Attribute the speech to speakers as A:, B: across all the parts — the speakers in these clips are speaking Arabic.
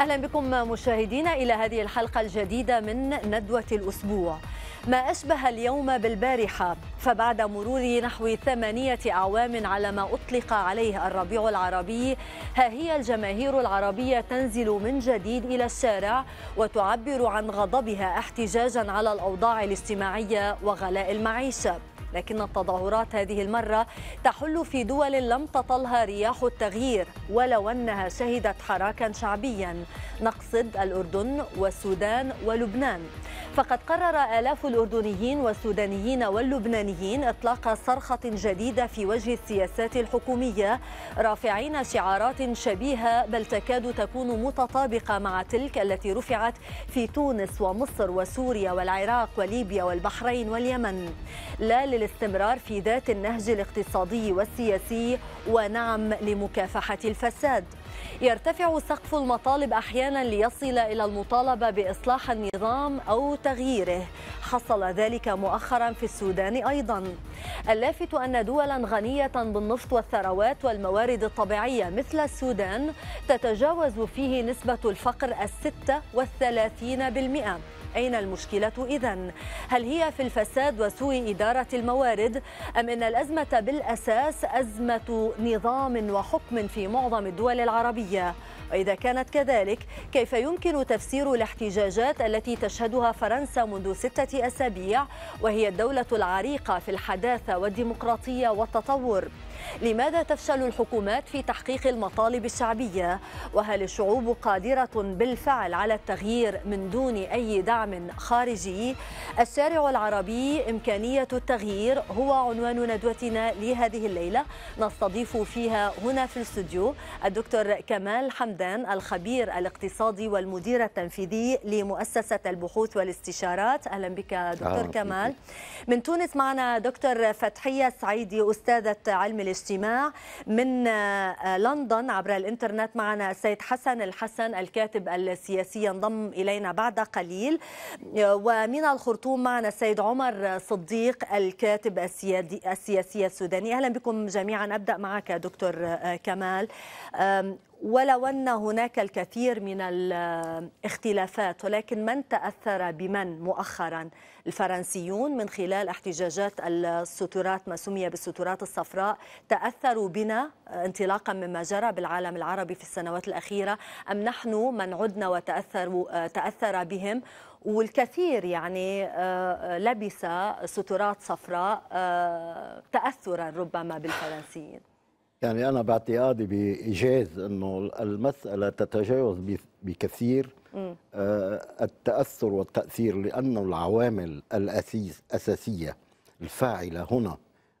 A: أهلا بكم مشاهدينا إلى هذه الحلقة الجديدة من ندوة الأسبوع ما أشبه اليوم بالبارحة فبعد مرور نحو ثمانية أعوام على ما أطلق عليه الربيع العربي ها هي الجماهير العربية تنزل من جديد إلى الشارع وتعبر عن غضبها احتجاجا على الأوضاع الاجتماعية وغلاء المعيشة لكن التظاهرات هذه المرة تحل في دول لم تطلها رياح التغيير ولو أنها شهدت حراكا شعبيا نقصد الأردن والسودان ولبنان فقد قرر آلاف الأردنيين والسودانيين واللبنانيين إطلاق صرخة جديدة في وجه السياسات الحكومية رافعين شعارات شبيهة بل تكاد تكون متطابقة مع تلك التي رفعت في تونس ومصر وسوريا والعراق وليبيا والبحرين واليمن لا للاستمرار في ذات النهج الاقتصادي والسياسي ونعم لمكافحة الفساد يرتفع سقف المطالب أحيانا ليصل إلى المطالبة بإصلاح النظام أو تغييره حصل ذلك مؤخرا في السودان أيضا اللافت أن دولا غنية بالنفط والثروات والموارد الطبيعية مثل السودان تتجاوز فيه نسبة الفقر الستة والثلاثين بالمئة أين المشكلة إذا؟ هل هي في الفساد وسوء إدارة الموارد أم أن الأزمة بالأساس أزمة نظام وحكم في معظم الدول العربية؟ وإذا كانت كذلك كيف يمكن تفسير الاحتجاجات التي تشهدها فرنسا منذ ستة أسابيع وهي الدولة العريقة في الحداثة والديمقراطية والتطور؟ لماذا تفشل الحكومات في تحقيق المطالب الشعبية وهل الشعوب قادرة بالفعل على التغيير من دون أي دعم خارجي الشارع العربي إمكانية التغيير هو عنوان ندوتنا لهذه الليلة نستضيف فيها هنا في الاستوديو الدكتور كمال حمدان الخبير الاقتصادي والمدير التنفيذي لمؤسسة البحوث والاستشارات أهلا بك دكتور آه. كمال من تونس معنا دكتور فتحية سعيدي أستاذة علم الاستماع من آه، لندن عبر الانترنت معنا السيد حسن الحسن الكاتب السياسي ينضم إلينا بعد قليل آه، ومن الخرطوم معنا السيد عمر صديق الكاتب السياسي السوداني أهلا بكم جميعا أبدأ معك دكتور آه، كمال ولو أن هناك الكثير من الاختلافات ولكن من تأثر بمن مؤخرا الفرنسيون من خلال احتجاجات السترات ما سمي بالسترات الصفراء تأثروا بنا انطلاقا مما جرى بالعالم العربي في السنوات الأخيرة أم نحن من عدنا وتأثر تأثر بهم والكثير يعني آه، لبس سترات صفراء آه، تأثرا ربما بالفرنسيين
B: يعني أنا باعتقادي بإيجاز أنه المسألة تتجاوز بكثير آه، التأثر والتأثير لأن العوامل الأساس أساسية الفاعلة هنا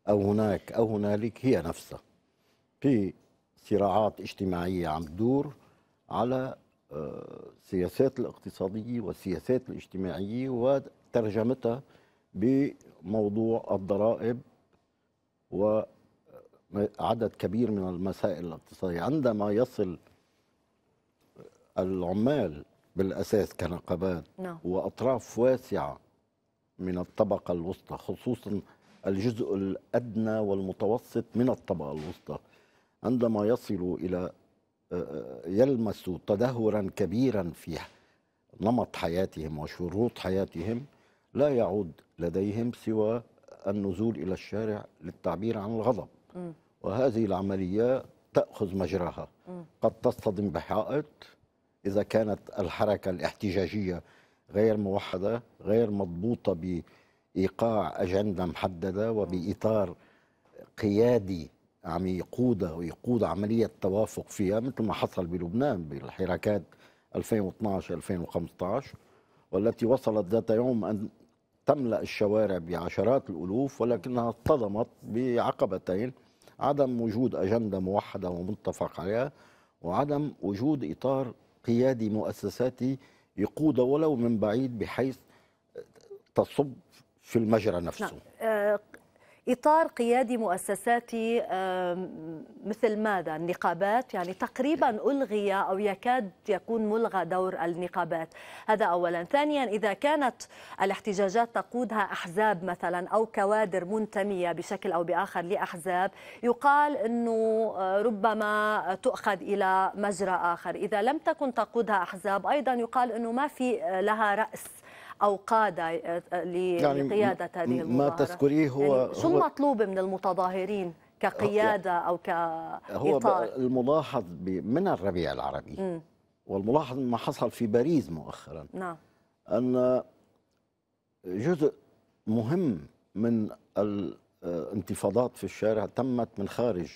B: أو هناك أو هنالك هي نفسها في صراعات اجتماعية عم تدور على السياسات آه، الاقتصادية والسياسات الاجتماعية وترجمتها بموضوع الضرائب و عدد كبير من المسائل الاقتصادية عندما يصل العمال بالأساس كنقابات نعم. وأطراف واسعة من الطبقة الوسطى خصوصا الجزء الأدنى والمتوسط من الطبقة الوسطى عندما يصلوا إلى آه، آه، يلمسوا تدهورا كبيرا في نمط حياتهم وشروط حياتهم لا يعود لديهم سوى النزول إلى الشارع للتعبير عن الغضب وهذه العملية تأخذ مجراها قد تصطدم بحائط إذا كانت الحركة الاحتجاجية غير موحدة غير مضبوطة بإيقاع أجندة محددة وبإطار قيادي عم يقودها ويقود عملية توافق فيها مثل ما حصل بلبنان بالحركات 2012 2015 والتي وصلت ذات يوم أن تملا الشوارع بعشرات الالوف ولكنها اصطدمت بعقبتين عدم وجود اجنده موحده ومتفق عليها وعدم وجود اطار قيادي مؤسساتي يقود ولو من بعيد بحيث تصب في المجرى نفسه نعم.
A: آه، إطار قيادي مؤسساتي مثل ماذا النقابات يعني تقريبا ألغي أو يكاد يكون ملغى دور النقابات هذا أولا ثانيا إذا كانت الاحتجاجات تقودها أحزاب مثلا أو كوادر منتمية بشكل أو بآخر لأحزاب يقال أنه آه، ربما تؤخذ إلى مجرى آخر إذا لم تكن تقودها أحزاب أيضا يقال أنه ما في آه، لها رأس أو قادة آه، آه، يعني لقيادة يعني هذه المظاهرة ما تذكريه
B: هو يعني شو المطلوب
A: من المتظاهرين كقيادة أو كإطار هو
B: الملاحظ من الربيع العربي م. والملاحظ ما حصل في باريس مؤخرا نعم أن جزء مهم من الانتفاضات آه، في الشارع تمت من خارج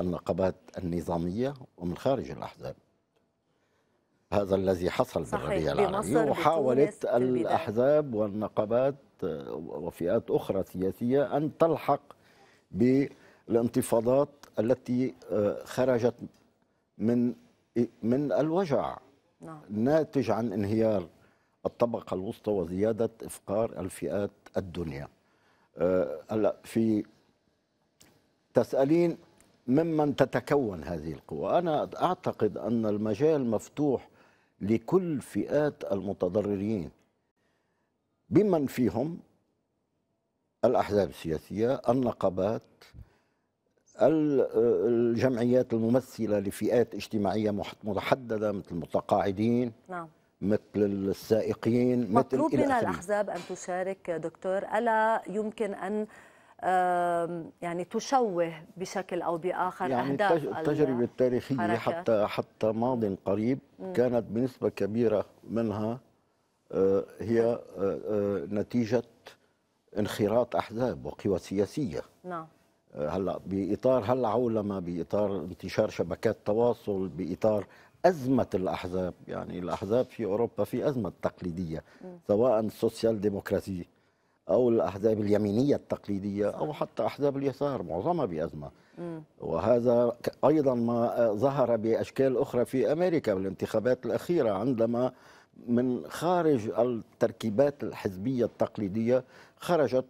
B: النقابات النظامية ومن خارج الأحزاب هذا الذي حصل بالربيع العربي وحاولت الأحزاب والنقابات آه، وفئات أخرى سياسية أن تلحق بالانتفاضات التي آه، خرجت من من الوجع نعم. ناتج عن انهيار الطبقة الوسطى وزيادة إفقار الفئات الدنيا آه، هلا في تسألين ممن تتكون هذه القوى أنا أعتقد أن المجال مفتوح لكل فئات المتضررين بمن فيهم الأحزاب السياسية النقابات الجمعيات الممثلة لفئات اجتماعية محددة مثل المتقاعدين نعم. مثل السائقين مطلوب مثل من الأحزاب
A: أن تشارك دكتور ألا يمكن أن يعني تشوه بشكل او باخر يعني اهداف التجربه
B: التاريخيه حركة. حتى حتى ماض قريب كانت بنسبه كبيره منها آه، هي آه، آه، نتيجه انخراط احزاب وقوى سياسيه نعم هلا باطار هلا عولمه باطار انتشار شبكات تواصل باطار أزمة الأحزاب يعني الأحزاب في أوروبا في أزمة تقليدية سواء سوسيال ديمقراطية أو الأحزاب اليمينية التقليدية أو حتى أحزاب اليسار معظمها بأزمة وهذا أيضا ما ظهر بأشكال أخرى في أمريكا بالانتخابات الأخيرة عندما من خارج التركيبات الحزبية التقليدية خرجت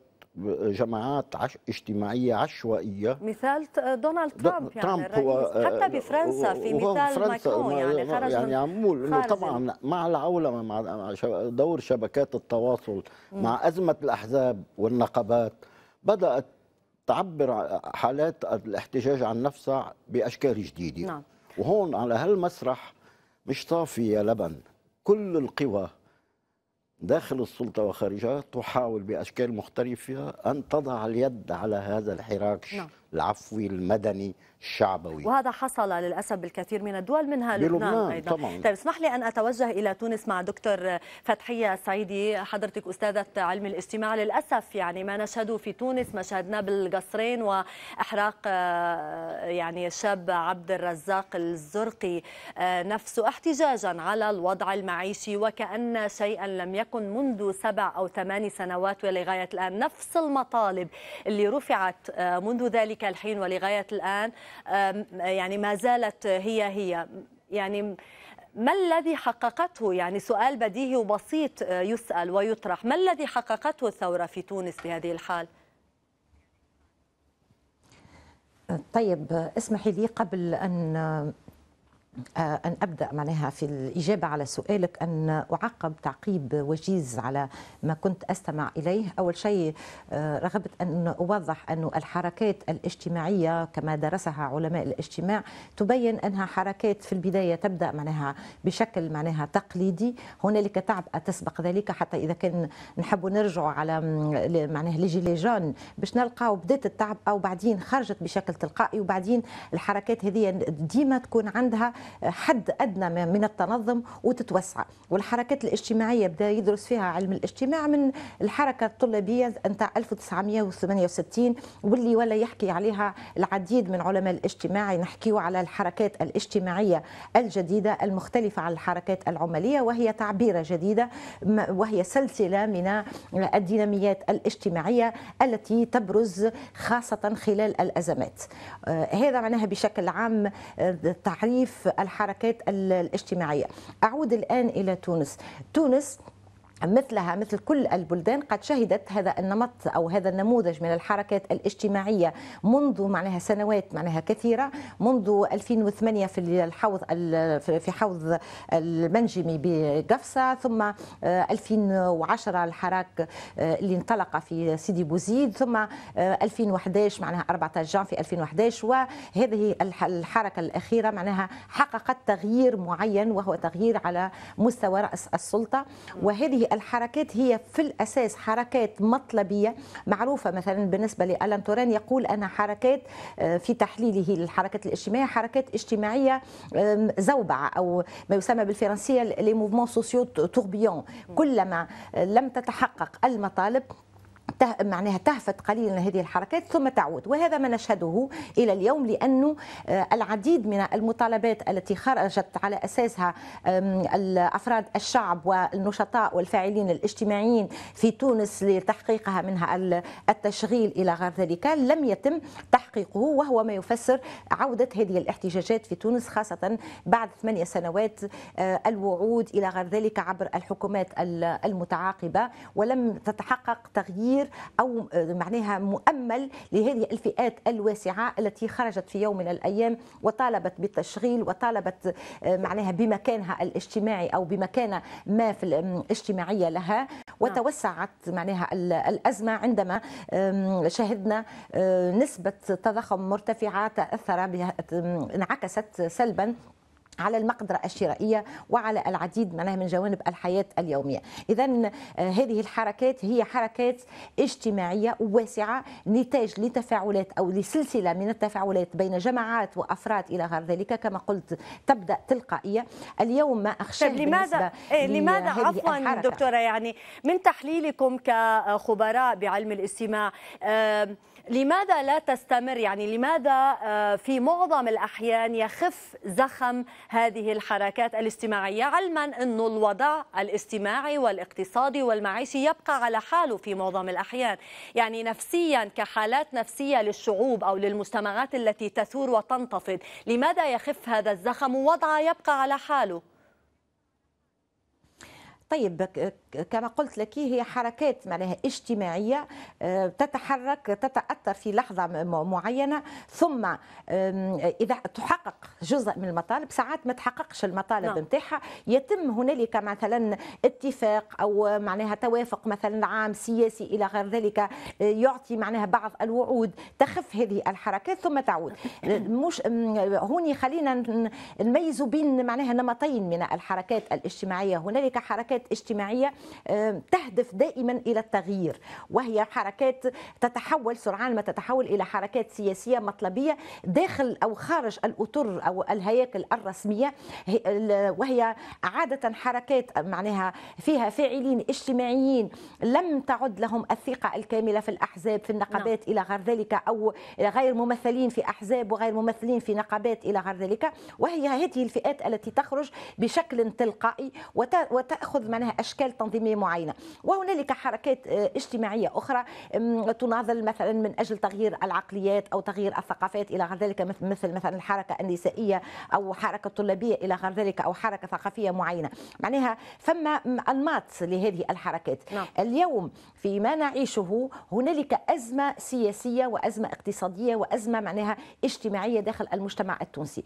B: جماعات عش... اجتماعيه عشوائيه مثال
A: دونالد ترامب يعني ترامب هو آه، حتى بفرنسا في مثال فرنسا ماكرون يعني خرج يعني
B: عمول انه طبعا مع العولمه مع دور شبكات التواصل مع ازمه الاحزاب والنقابات بدات تعبر حالات الاحتجاج عن نفسها باشكال جديده نعم. وهون على هالمسرح مش طافي يا لبن كل القوى داخل السلطة وخارجها تحاول بأشكال مختلفة أن تضع اليد على هذا الحراك نعم. العفوي المدني الشعبوي
A: وهذا حصل للأسف بالكثير من الدول منها لبنان أيضا طبعا. طيب اسمح لي أن أتوجه إلى تونس مع دكتور فتحية السعيدي حضرتك أستاذة علم الاجتماع للأسف يعني ما نشهده في تونس ما شاهدناه بالقصرين وإحراق آه، يعني الشاب عبد الرزاق الزرقي آه، نفسه احتجاجا على الوضع المعيشي وكأن شيئا لم يكن منذ سبع أو ثمان سنوات ولغاية الآن نفس المطالب اللي رفعت آه، منذ ذلك ذلك الحين ولغاية الآن يعني ما زالت هي هي يعني ما الذي حققته يعني سؤال بديهي وبسيط آه، يسأل ويطرح ما الذي حققته الثورة في تونس بهذه الحال؟
C: طيب اسمحي لي قبل ان آه، أن أبدأ معناها في الإجابة على سؤالك أن أعقب تعقيب وجيز على ما كنت أستمع إليه أول شيء آه، رغبت أن أوضح أن الحركات الاجتماعية كما درسها علماء الاجتماع تبين أنها حركات في البداية تبدأ معناها بشكل معناها تقليدي هنالك تعب تسبق ذلك حتى إذا كان نحب نرجع على معناها ليجي ليجون باش نلقاو بدات أو وبعدين خرجت بشكل تلقائي وبعدين الحركات هذه ديما تكون عندها حد ادنى من التنظم وتتوسع والحركات الاجتماعيه بدا يدرس فيها علم الاجتماع من الحركه الطلابيه نتاع 1968 واللي ولا يحكي عليها العديد من علماء الاجتماع نحكيو على الحركات الاجتماعيه الجديده المختلفه عن الحركات العماليه وهي تعبيره جديده وهي سلسله من الديناميات الاجتماعيه التي تبرز خاصه خلال الازمات آه، هذا معناها بشكل عام آه، تعريف الحركات الاجتماعية أعود الآن إلى تونس تونس مثلها مثل كل البلدان قد شهدت هذا النمط أو هذا النموذج من الحركات الاجتماعية منذ معناها سنوات معناها كثيرة منذ 2008 في الحوض في حوض المنجمي بقفصة ثم 2010 آه، الحراك آه، اللي انطلق في سيدي بوزيد ثم 2011 آه، معناها 14 جان في 2011 وهذه الحركة الأخيرة معناها حققت تغيير معين وهو تغيير على مستوى رأس السلطة وهذه الحركات هي في الأساس حركات مطلبية معروفة مثلا بالنسبة لألان توران يقول أنا حركات آه، في تحليله للحركات الاجتماعية حركات اجتماعية زوبعة أو ما يسمى بالفرنسية لي موفمون سوسيو كلما آه، لم تتحقق المطالب معناها تهفت قليلا هذه الحركات ثم تعود وهذا ما نشهده إلى اليوم لأنه آه، العديد من المطالبات التي خرجت على أساسها أفراد الشعب والنشطاء والفاعلين الاجتماعيين في تونس لتحقيقها منها التشغيل إلى غير ذلك لم يتم تحقيقه وهو ما يفسر عودة هذه الاحتجاجات في تونس خاصة بعد ثمانية سنوات آه، الوعود إلى غير ذلك عبر الحكومات المتعاقبة ولم تتحقق تغيير أو آه، معناها مؤمل لهذه الفئات الواسعة التي خرجت في يوم من الأيام وطالبت بالتشغيل وطالبت آه، معناها بمكانها الاجتماعي أو بمكانه ما في الاجتماعية لها نعم. وتوسعت معناها الأزمة عندما شهدنا آه، نسبة تضخم مرتفعة تأثر بها انعكست سلبا على المقدرة الشرائية وعلى العديد معناها من جوانب الحياة اليومية إذا آه، هذه الحركات هي حركات اجتماعية واسعة نتاج لتفاعلات أو لسلسلة من التفاعلات بين جماعات وأفراد إلى غير ذلك كما قلت تبدأ تلقائية اليوم
A: ما أخشى طيب، لماذا إيه لماذا عفوا دكتورة يعني من تحليلكم كخبراء بعلم الاستماع أه لماذا لا تستمر يعني لماذا آه، في معظم الأحيان يخف زخم هذه الحركات الاجتماعية علما أن الوضع الاجتماعي والاقتصادي والمعيشي يبقى على حاله في معظم الأحيان يعني نفسيا كحالات نفسية للشعوب أو للمجتمعات التي تثور وتنتفض لماذا يخف هذا الزخم ووضعه يبقى على حاله
C: طيب كما قلت لك هي حركات معناها اجتماعيه آه، تتحرك تتاثر في لحظه معينه ثم اذا تحقق جزء من المطالب ساعات ما تحققش المطالب نعم. نتاعها يتم هنالك مثلا اتفاق او معناها توافق مثلا عام سياسي الى غير ذلك آه، يعطي معناها بعض الوعود تخف هذه الحركات ثم تعود مش هوني خلينا نميزوا بين معناها نمطين من الحركات الاجتماعيه هنالك حركات اجتماعيه تهدف دائما الى التغيير وهي حركات تتحول سرعان ما تتحول الى حركات سياسيه مطلبيه داخل او خارج الاطر او الهياكل الرسميه وهي عاده حركات معناها فيها فاعلين اجتماعيين لم تعد لهم الثقه الكامله في الاحزاب في النقابات نعم. الى غير ذلك او غير ممثلين في احزاب وغير ممثلين في نقابات الى غير ذلك وهي هذه الفئات التي تخرج بشكل تلقائي وتاخذ معناها اشكال تنظيم تنظيميه معينه وهنالك حركات آه، اجتماعيه اخرى تناضل مثلا من اجل تغيير العقليات او تغيير الثقافات الى غير ذلك مثل مثلا الحركه النسائيه او حركه طلابيه الى غير ذلك او حركه ثقافيه معينه معناها ثم انماط لهذه الحركات نعم. اليوم فيما نعيشه هنالك ازمه سياسيه وازمه اقتصاديه وازمه معناها اجتماعيه داخل المجتمع التونسي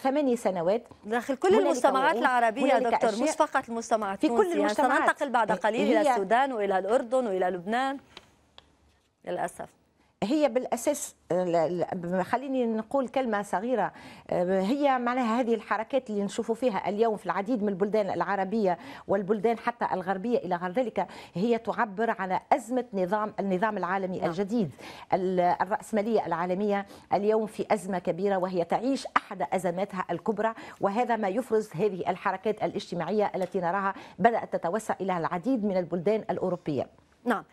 C: ثماني سنوات داخل كل المجتمعات العربيه دكتور مش
A: فقط المجتمع التونسي في كل يعني المجتمعات ننتقل بعد إيه قليل إلى السودان وإلى الأردن وإلى لبنان للأسف هي بالاساس آه، خليني
C: نقول كلمه صغيره آه، هي معناها هذه الحركات اللي نشوفوا فيها اليوم في العديد من البلدان العربيه والبلدان حتى الغربيه الى غير ذلك هي تعبر عن ازمه نظام النظام العالمي نعم. الجديد الراسماليه العالميه اليوم في ازمه كبيره وهي تعيش احد ازماتها الكبرى وهذا ما يفرز هذه الحركات الاجتماعيه التي نراها بدات تتوسع الى العديد من البلدان الاوروبيه
A: نعم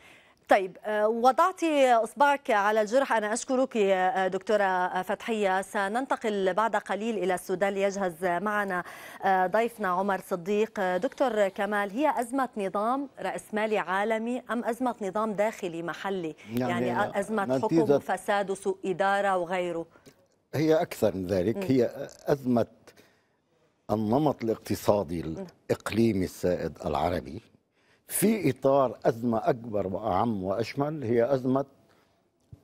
A: طيب آه، وضعت اصبعك على الجرح انا اشكرك آه، دكتوره فتحيه سننتقل بعد قليل الى السودان ليجهز معنا آه، ضيفنا عمر صديق دكتور كمال هي ازمه نظام راسمالي عالمي ام ازمه نظام داخلي محلي يعني, يعني ازمه حكم وفساد وسوء اداره وغيره
B: هي اكثر من ذلك هي ازمه النمط الاقتصادي الاقليمي السائد العربي في إطار أزمة أكبر وأعم وأشمل هي أزمة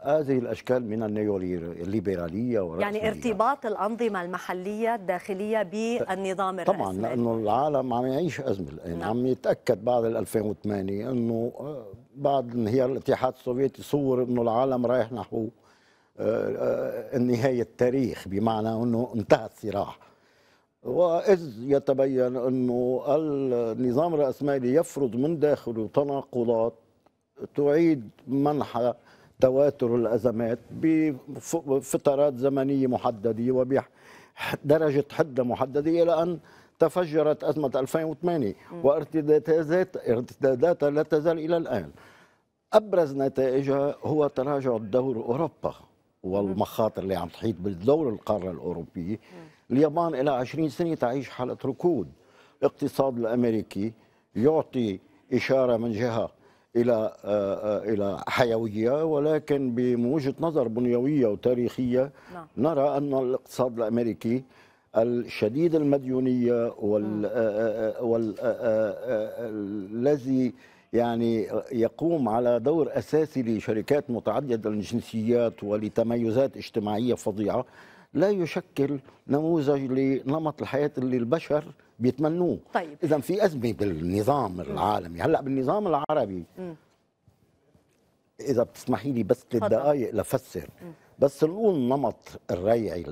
B: هذه الاشكال من النيوليبراليه يعني
A: ارتباط الانظمه المحليه الداخليه بالنظام الرئيسي طبعا لانه
B: العالم عم يعيش ازمه الان نعم. عم يتاكد بعد 2008 انه آه، بعد انهيار الاتحاد السوفيتي صور انه العالم رايح نحو النهايه آه، آه، التاريخ بمعنى انه انتهى الصراع وإذ يتبين أنه النظام الرأسمالي يفرض من داخله تناقضات تعيد منحى تواتر الأزمات بفترات زمنية محددة وبدرجة حدة محددة إلى أن تفجرت أزمة 2008 وارتداداتها لا تزال إلى الآن أبرز نتائجها هو تراجع الدور أوروبا والمخاطر اللي عم تحيط بالدور القارة الأوروبية اليابان إلى 20 سنة تعيش حالة ركود الاقتصاد الأمريكي يعطي إشارة من جهة إلى آه، آه، إلى حيوية ولكن بوجهة نظر بنيوية وتاريخية نعم. نرى أن الاقتصاد الأمريكي الشديد المديونية والذي آه، يعني يقوم على دور أساسي لشركات متعددة الجنسيات ولتميزات اجتماعية فظيعة لا يشكل نموذج لنمط الحياه اللي البشر بيتمنوه طيب اذا في ازمه بالنظام العالمي هلا بالنظام العربي م. اذا بتسمحي لي بس للدقائق لفسر م. بس نقول نمط الريعي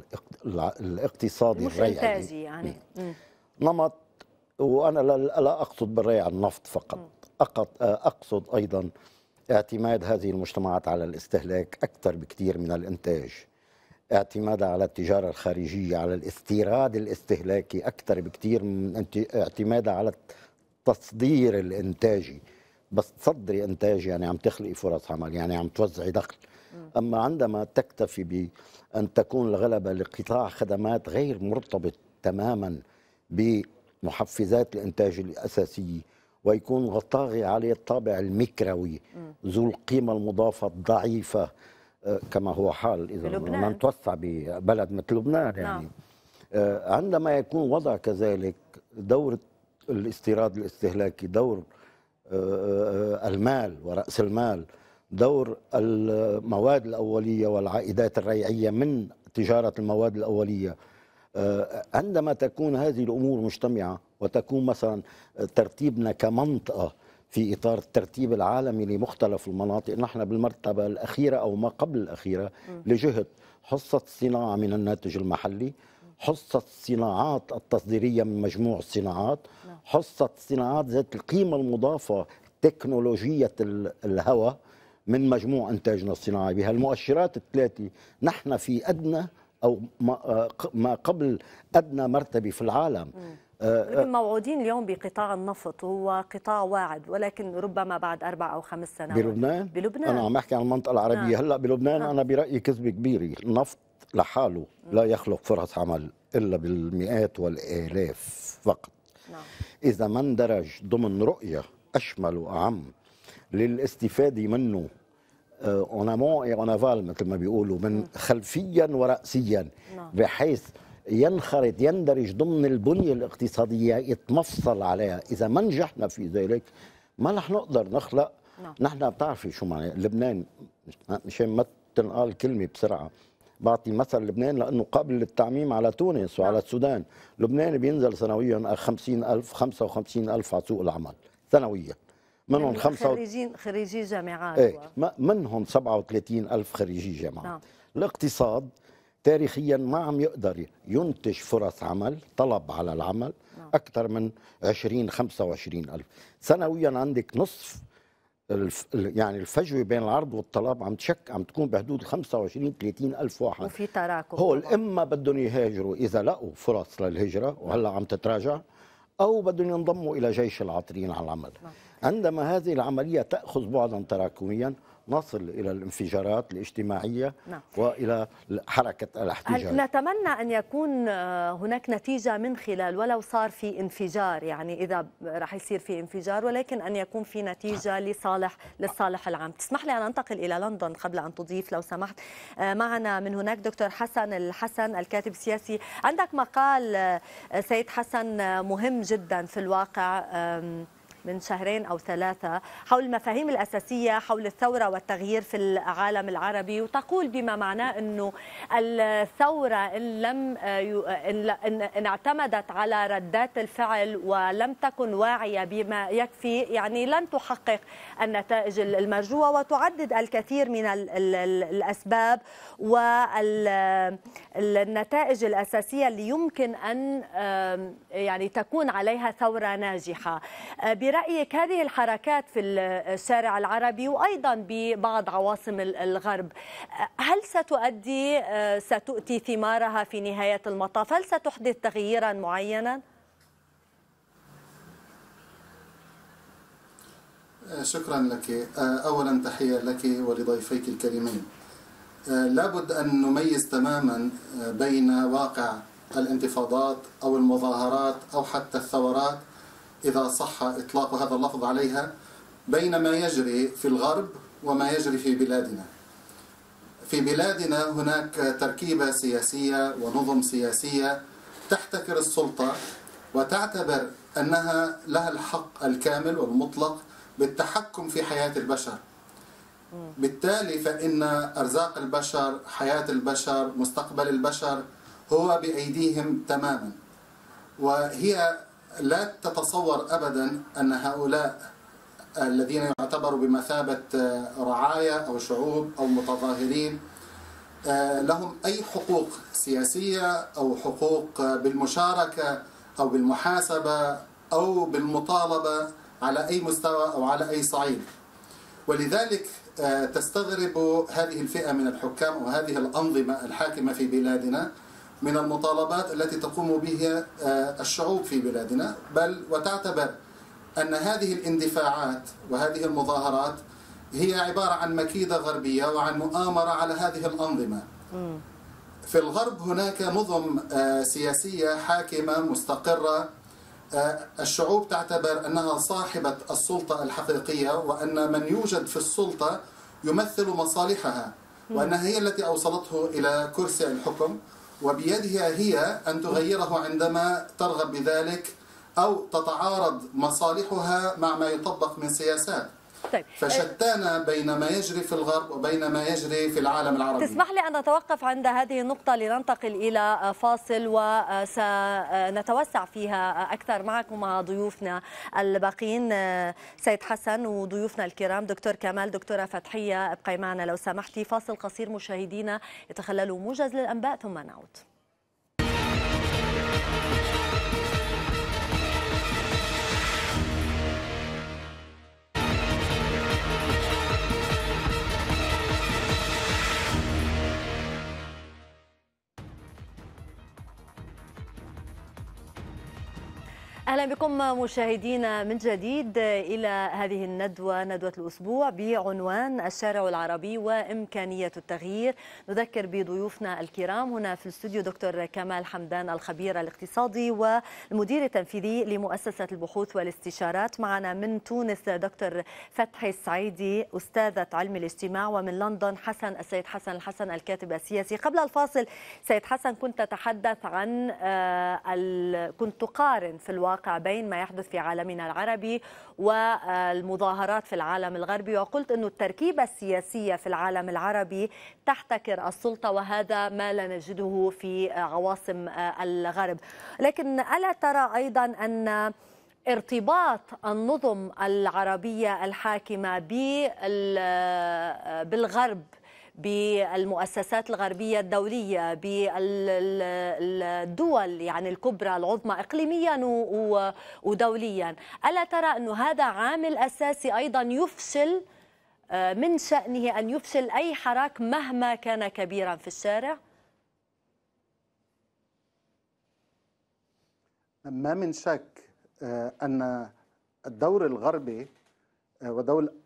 B: الاقتصادي الريعي يعني م. نمط وانا لا اقصد بالريع النفط فقط اقصد ايضا اعتماد هذه المجتمعات على الاستهلاك اكثر بكثير من الانتاج اعتمادها على التجارة الخارجية على الاستيراد الاستهلاكي أكثر بكثير من اعتمادها على التصدير الإنتاجي بس تصدري إنتاج يعني عم تخلقي فرص عمل يعني عم توزعي دخل أما عندما تكتفي بأن تكون الغلبة لقطاع خدمات غير مرتبط تماما بمحفزات الإنتاج الأساسية ويكون طاغي عليه الطابع الميكروي ذو القيمة المضافة الضعيفة كما هو حال اذا ما نتوسع ببلد مثل لبنان نعم. يعني نعم. عندما يكون وضع كذلك دور الاستيراد الاستهلاكي دور آه، آه، المال ورأس المال دور المواد الأولية والعائدات الريعية من تجارة المواد الأولية عندما تكون هذه الأمور مجتمعة وتكون مثلا ترتيبنا كمنطقة في اطار الترتيب العالمي لمختلف المناطق نحن بالمرتبه الاخيره او ما قبل الاخيره لجهه حصه الصناعه من الناتج المحلي حصة الصناعات التصديرية من مجموع الصناعات نعم. حصة الصناعات ذات القيمة المضافة تكنولوجية الهواء من مجموع إنتاجنا الصناعي بهالمؤشرات الثلاثة نحن في أدنى أو ما آه، قبل أدنى مرتبة في العالم م. ولكن آه، آه.
A: موعودين اليوم بقطاع النفط وهو قطاع واعد ولكن ربما بعد اربع او خمس سنوات بلبنان بلبنان انا عم احكي
B: عن المنطقه العربيه نعم. هلا بلبنان نعم. انا برايي كذبه كبيره النفط لحاله لا يخلق فرص عمل الا بالمئات والالاف فقط نعم. اذا ما اندرج ضمن رؤيه اشمل واعم للاستفاده منه اون امون اي اون افال مثل ما بيقولوا من خلفيا وراسيا نعم. بحيث ينخرط يندرج ضمن البنية الاقتصادية يتمصل عليها إذا ما نجحنا في ذلك ما رح نقدر نخلق نعم. نحن بتعرفي شو معنى لبنان مشان ما تنقال كلمة بسرعة بعطي مثل لبنان لأنه قابل للتعميم على تونس وعلى نعم. السودان لبنان بينزل سنويا 50 ألف 55 ألف على سوق العمل سنويا منهم يعني خمسة
A: خريجين خريجي جامعات ايه
B: منهم 37 ألف خريجي جامعات نعم. الاقتصاد تاريخيا ما عم يقدر ينتج فرص عمل طلب على العمل نعم. اكثر من 20 25 الف سنويا عندك نصف الف يعني الفجوه بين العرض والطلب عم تشك عم تكون بحدود 25 30 الف واحد وفي تراكم هول اما بدهم يهاجروا اذا لقوا فرص للهجره وهلا عم تتراجع او بدهم ينضموا الى جيش العاطلين على العمل نعم. عندما هذه العمليه تاخذ بعدا تراكميا نصل إلى الانفجارات الاجتماعية نعم. وإلى حركة الاحتجاج
A: نتمنى أن يكون آه، هناك نتيجة من خلال ولو صار في انفجار يعني إذا رح يصير في انفجار ولكن أن يكون في نتيجة لصالح للصالح العام تسمح لي أن أنتقل إلى لندن قبل أن تضيف لو سمحت آه، معنا من هناك دكتور حسن الحسن الكاتب السياسي عندك مقال آه، سيد حسن مهم جدا في الواقع من شهرين أو ثلاثة حول المفاهيم الأساسية حول الثورة والتغيير في العالم العربي وتقول بما معناه أنه الثورة إن لم آه، إن اعتمدت على ردات الفعل ولم تكن واعية بما يكفي يعني لن تحقق النتائج المرجوة وتعدد الكثير من الأسباب والنتائج الأساسية اللي يمكن أن يعني تكون عليها ثورة ناجحة آه، برأيك هذه الحركات في الشارع العربي وأيضا ببعض عواصم الغرب هل ستؤدي آه، ستؤتي ثمارها في نهاية المطاف هل ستحدث تغييرا معينا؟
D: آه، شكرا لك آه، أولا تحية لك ولضيفيك الكريمين لابد أن نميز تماما بين واقع الانتفاضات أو المظاهرات أو حتى الثورات إذا صح إطلاق هذا اللفظ عليها بين ما يجري في الغرب وما يجري في بلادنا في بلادنا هناك تركيبة سياسية ونظم سياسية تحتكر السلطة وتعتبر أنها لها الحق الكامل والمطلق بالتحكم في حياة البشر بالتالي فإن أرزاق البشر حياة البشر مستقبل البشر هو بأيديهم تماما وهي لا تتصور أبدا أن هؤلاء الذين يعتبروا بمثابة رعايا أو شعوب أو متظاهرين لهم أي حقوق سياسية أو حقوق بالمشاركة أو بالمحاسبة أو بالمطالبة على أي مستوى أو على أي صعيد ولذلك آه، تستغرب هذه الفئة من الحكام وهذه الأنظمة الحاكمة في بلادنا من المطالبات التي تقوم بها آه، الشعوب في بلادنا بل وتعتبر أن هذه الاندفاعات وهذه المظاهرات هي عبارة عن مكيدة غربية وعن مؤامرة على هذه الأنظمة في الغرب هناك نظم آه، سياسية حاكمة مستقرة آه، الشعوب تعتبر أنها صاحبة السلطة الحقيقية وأن من يوجد في السلطة يمثل مصالحها وأنها هي التي أوصلته إلى كرسي الحكم وبيدها هي أن تغيره عندما ترغب بذلك أو تتعارض مصالحها مع ما يطبق من سياسات طيب فشتان بين ما يجري في الغرب وبين ما يجري في العالم العربي تسمح
A: لي أن نتوقف عند هذه النقطة لننتقل إلى فاصل وسنتوسع فيها أكثر معك ومع ضيوفنا الباقين سيد حسن وضيوفنا الكرام دكتور كمال دكتورة فتحية ابقي معنا لو سمحتي فاصل قصير مشاهدينا يتخللوا موجز للأنباء ثم نعود اهلا بكم مشاهدينا من جديد الى هذه الندوه ندوه الاسبوع بعنوان الشارع العربي وامكانيه التغيير نذكر بضيوفنا الكرام هنا في الاستوديو دكتور كمال حمدان الخبير الاقتصادي والمدير التنفيذي لمؤسسه البحوث والاستشارات معنا من تونس دكتور فتحي السعيدي استاذه علم الاجتماع ومن لندن حسن السيد حسن الحسن الكاتب السياسي قبل الفاصل سيد حسن كنت تتحدث عن آه، كنت تقارن في الواقع الواقع بين ما يحدث في عالمنا العربي والمظاهرات في العالم الغربي وقلت أن التركيبة السياسية في العالم العربي تحتكر السلطة وهذا ما لا نجده في عواصم الغرب لكن ألا ترى أيضا أن ارتباط النظم العربية الحاكمة بالغرب بالمؤسسات الغربية الدولية بالدول يعني الكبرى العظمى إقليميا ودوليا ألا ترى أن هذا عامل أساسي أيضا يفشل آه، من شأنه أن يفشل أي حراك مهما كان كبيرا في الشارع؟
D: ما من شك آه، أن الدور الغربي آه،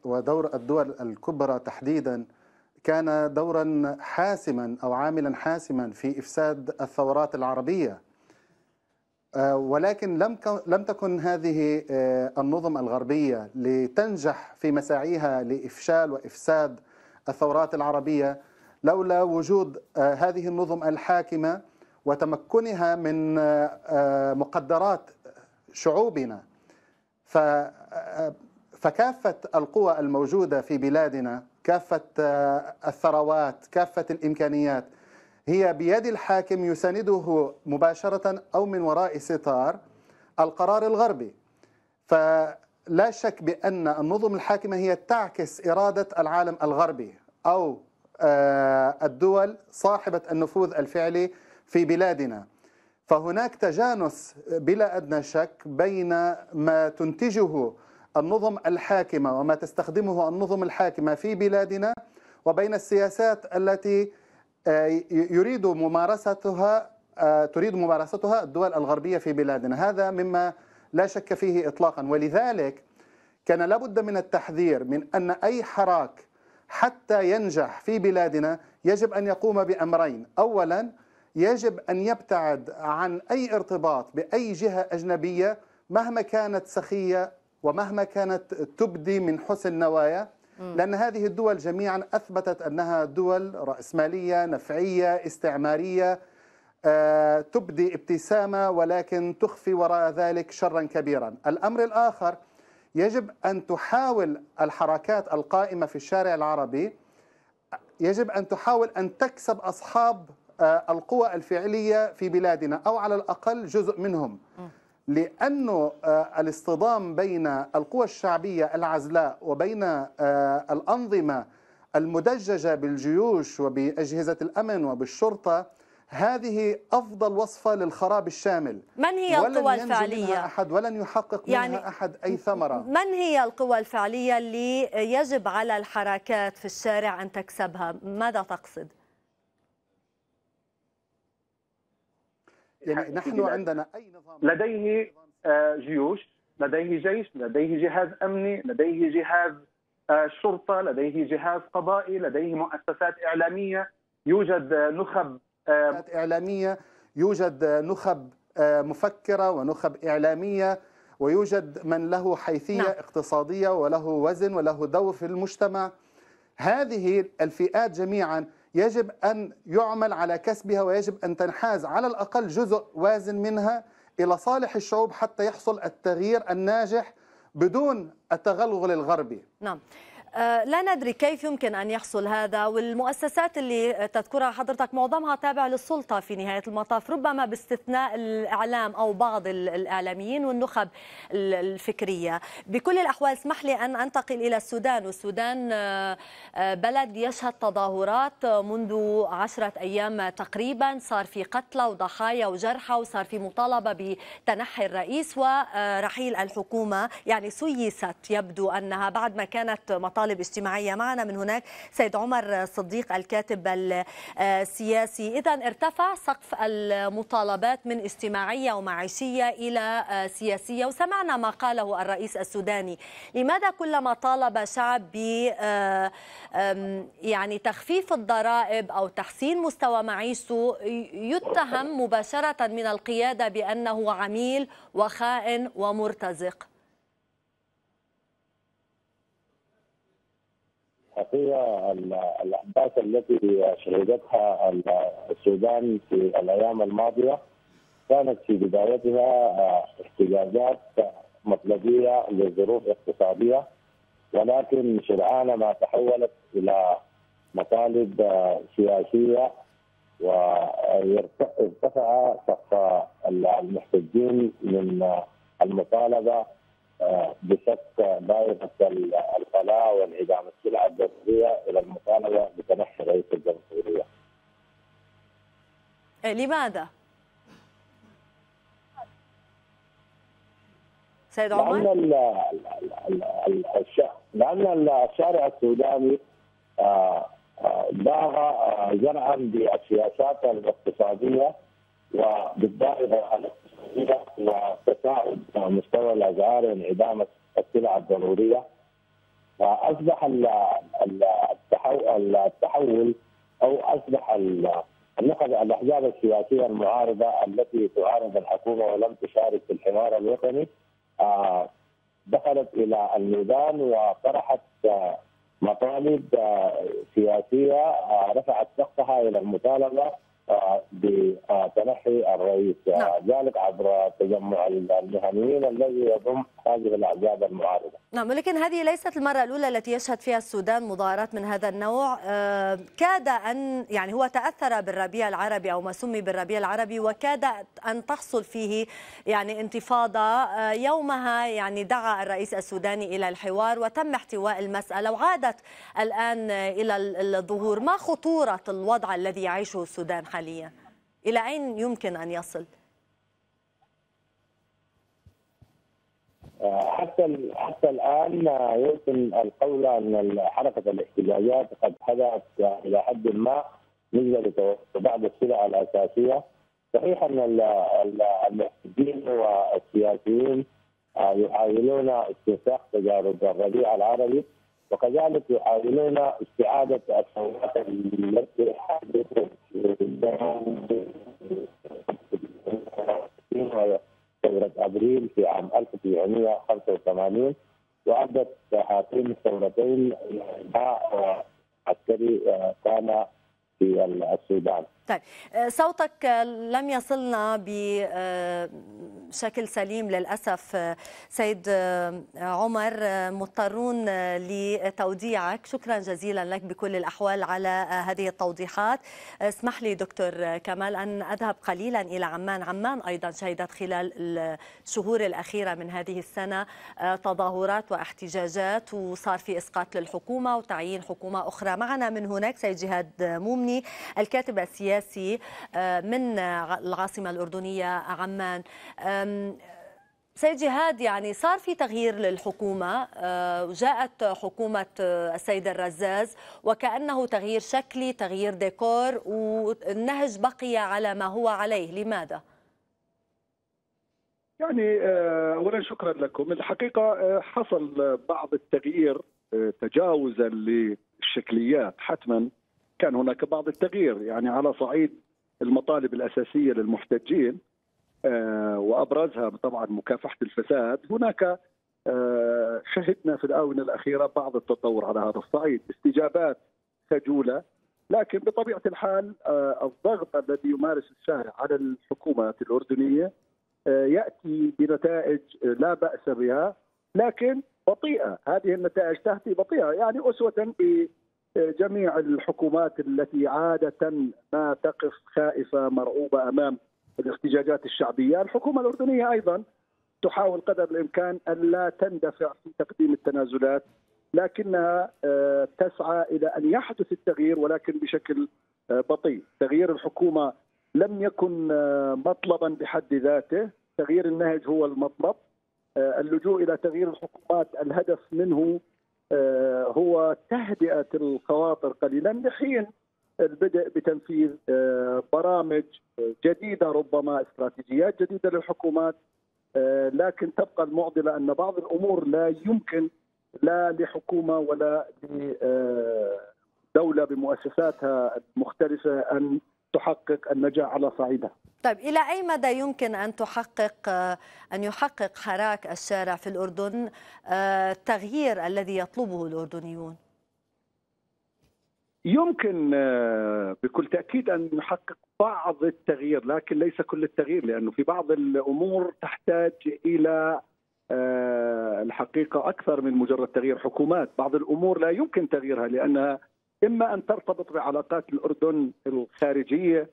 D: ودور الدول الكبرى تحديدا كان دورا حاسما أو عاملا حاسما في إفساد الثورات العربية آه، ولكن لم لم تكن هذه آه، النظم الغربيه لتنجح في مساعيها لافشال وافساد الثورات العربيه لولا وجود آه، هذه النظم الحاكمه وتمكنها من مقدرات شعوبنا فكافه القوى الموجوده في بلادنا كافة آه، الثروات كافة الإمكانيات هي بيد الحاكم يسانده مباشرة أو من وراء ستار القرار الغربي فلا شك بأن النظم الحاكمة هي تعكس إرادة العالم الغربي أو آه، الدول صاحبة النفوذ الفعلي في بلادنا فهناك تجانس بلا أدنى شك بين ما تنتجه النظم الحاكمة وما تستخدمه النظم الحاكمة في بلادنا وبين السياسات التي آه، يريد ممارستها آه، تريد ممارستها الدول الغربية في بلادنا هذا مما لا شك فيه إطلاقا ولذلك كان لابد من التحذير من أن أي حراك حتى ينجح في بلادنا يجب أن يقوم بأمرين أولا يجب أن يبتعد عن أي ارتباط بأي جهة أجنبية مهما كانت سخية ومهما كانت تبدي من حسن نوايا لأن هذه الدول جميعا أثبتت أنها دول رأسمالية نفعية استعمارية آه، تبدي ابتسامة ولكن تخفي وراء ذلك شرا كبيرا الأمر الآخر يجب أن تحاول الحركات القائمة في الشارع العربي يجب أن تحاول أن تكسب أصحاب آه، القوى الفعلية في بلادنا أو على الأقل جزء منهم لأنه آه، الاصطدام بين القوى الشعبية العزلاء وبين آه، الأنظمة المدججة بالجيوش وبأجهزة الأمن وبالشرطة هذه أفضل وصفة للخراب الشامل
A: من هي القوى الفعلية؟ منها
D: أحد ولن يحقق منها يعني أحد أي ثمرة من
A: هي القوى الفعلية اللي يجب على الحركات في الشارع أن تكسبها؟ ماذا تقصد؟
E: يعني نحن عندنا اي نظام لديه آه، جيوش لديه جيش لديه جهاز امني لديه جهاز آه، شرطه لديه جهاز قضائي لديه مؤسسات اعلاميه يوجد آه، نخب
D: اعلاميه يوجد نخب مفكره ونخب اعلاميه ويوجد من له حيثيه نعم. اقتصاديه وله وزن وله دور في المجتمع هذه الفئات جميعا يجب أن يعمل على كسبها ويجب أن تنحاز على الأقل جزء وازن منها إلى صالح الشعوب حتى يحصل التغيير الناجح بدون التغلغل الغربي
A: نعم آه، لا ندري كيف يمكن أن يحصل هذا والمؤسسات اللي تذكرها حضرتك معظمها تابع للسلطة في نهاية المطاف ربما باستثناء الإعلام أو بعض الإعلاميين والنخب الفكرية بكل الأحوال اسمح لي أن أنتقل إلى السودان والسودان آه، آه، بلد يشهد تظاهرات منذ عشرة أيام تقريبا صار في قتلى وضحايا وجرحى وصار في مطالبة بتنحي الرئيس ورحيل الحكومة يعني سيست يبدو أنها بعد ما كانت مطاف طالب اجتماعية معنا من هناك سيد عمر صديق الكاتب السياسي إذا ارتفع سقف المطالبات من اجتماعية ومعيشية إلى سياسية وسمعنا ما قاله الرئيس السوداني لماذا كلما طالب شعب ب يعني تخفيف الضرائب أو تحسين مستوى معيشته يتهم مباشرة من القيادة بأنه عميل وخائن ومرتزق
F: الحقيقه الاحداث التي شهدتها السودان في الايام الماضيه كانت في بدايتها آه، احتجاجات مطلبيه لظروف اقتصاديه ولكن سرعان ما تحولت الى مطالب آه، سياسيه وارتفع سقف المحتجين من المطالبه بشق دائرة القلاع وانعدام السلع الدوليه إلى المطالبة بتنحي رئيس الجمهورية.
A: إيه، لماذا؟ سيد عمر؟ لأن
F: لأن الشارع السوداني آه، آه، باغ آه، زرعا بالسياسات الاقتصادية وبالدائرة الاقتصادية كبيره وتصاعد مستوى الاسعار وانعدام يعني السلع الضروريه فاصبح التحول او اصبح النخب الاحزاب السياسيه المعارضه التي تعارض الحكومه ولم تشارك في الحوار الوطني آه، دخلت الى الميدان وطرحت آه، مطالب آه، سياسيه رفعت سقفها الى المطالبه بتنحي الرئيس نعم. ذلك عبر تجمع المهنيين الذي يضم هذه الاحزاب المعارضه.
A: نعم ولكن هذه ليست المره الاولى التي يشهد فيها السودان مظاهرات من هذا النوع، آه، كاد ان يعني هو تاثر بالربيع العربي او ما سمي بالربيع العربي وكاد ان تحصل فيه يعني انتفاضه آه، يومها يعني دعا الرئيس السوداني الى الحوار وتم احتواء المساله وعادت الان الى الظهور، ما خطوره الوضع الذي يعيشه السودان حاليا؟ حاليا إلى أين يمكن أن يصل؟
F: حتى حتى الان يمكن القول ان حركه الاحتجاجات قد حدثت الى حد ما نزلت بعض السلع الاساسيه صحيح ان المحتجين والسياسيين آه، يحاولون استنساخ تجارب الربيع العربي وكذلك يحاولون استعادة الثورات التي حدثت ثورة أبريل في عام 1985 وأدت هاتين الثورتين إلى إنهاء عسكري آه، كان في السودان.
A: طيب آه، صوتك لم يصلنا بشكل سليم للأسف آه، سيد آه، عمر مضطرون لتوديعك شكرا جزيلا لك بكل الأحوال على هذه التوضيحات اسمح لي دكتور كمال أن أذهب قليلا إلى عمان عمان أيضا شهدت خلال الشهور الأخيرة من هذه السنة تظاهرات واحتجاجات وصار في إسقاط للحكومة وتعيين حكومة أخرى معنا من هناك سيد جهاد مومني الكاتب السياسي السياسي آه، من العاصمة الأردنية عمان سيد جهاد يعني صار في تغيير للحكومة آه، جاءت حكومة آه، السيد الرزاز وكأنه تغيير شكلي تغيير ديكور والنهج بقي على ما هو عليه لماذا؟
E: يعني اولا شكرا لكم الحقيقه حصل بعض التغيير تجاوزا للشكليات حتما كان هناك بعض التغيير يعني على صعيد المطالب الاساسيه للمحتجين آه، وابرزها طبعا مكافحه الفساد هناك آه، شهدنا في الاونه الاخيره بعض التطور على هذا الصعيد استجابات خجوله لكن بطبيعه الحال آه، الضغط الذي يمارس الشارع على الحكومات الاردنيه ياتي بنتائج لا باس بها لكن بطيئه هذه النتائج تاتي بطيئه يعني اسوه ب جميع الحكومات التي عادة ما تقف خائفة مرعوبة أمام الاحتجاجات الشعبية الحكومة الأردنية أيضا تحاول قدر الإمكان أن لا تندفع في تقديم التنازلات لكنها آه، تسعى إلى أن يحدث التغيير ولكن بشكل آه، بطيء تغيير الحكومة لم يكن آه، مطلبا بحد ذاته تغيير النهج هو المطلب اللجوء إلى تغيير الحكومات الهدف منه آه، هو تهدئه الخواطر قليلا لحين البدء بتنفيذ آه، برامج جديده ربما استراتيجيات جديده للحكومات آه، لكن تبقى المعضله ان بعض الامور لا يمكن لا لحكومه ولا لدوله بمؤسساتها المختلفه ان تحقق النجاح على
F: صعيدها.
A: طيب إلى أي مدى يمكن أن تحقق آه، أن يحقق حراك الشارع في الأردن آه، التغيير الذي يطلبه الأردنيون؟
E: يمكن آه، بكل تأكيد أن يحقق بعض التغيير لكن ليس كل التغيير لأنه في بعض الأمور تحتاج إلى الحقيقة أكثر من مجرد تغيير حكومات بعض الأمور لا يمكن تغييرها لأنها إما أن ترتبط بعلاقات الأردن الخارجية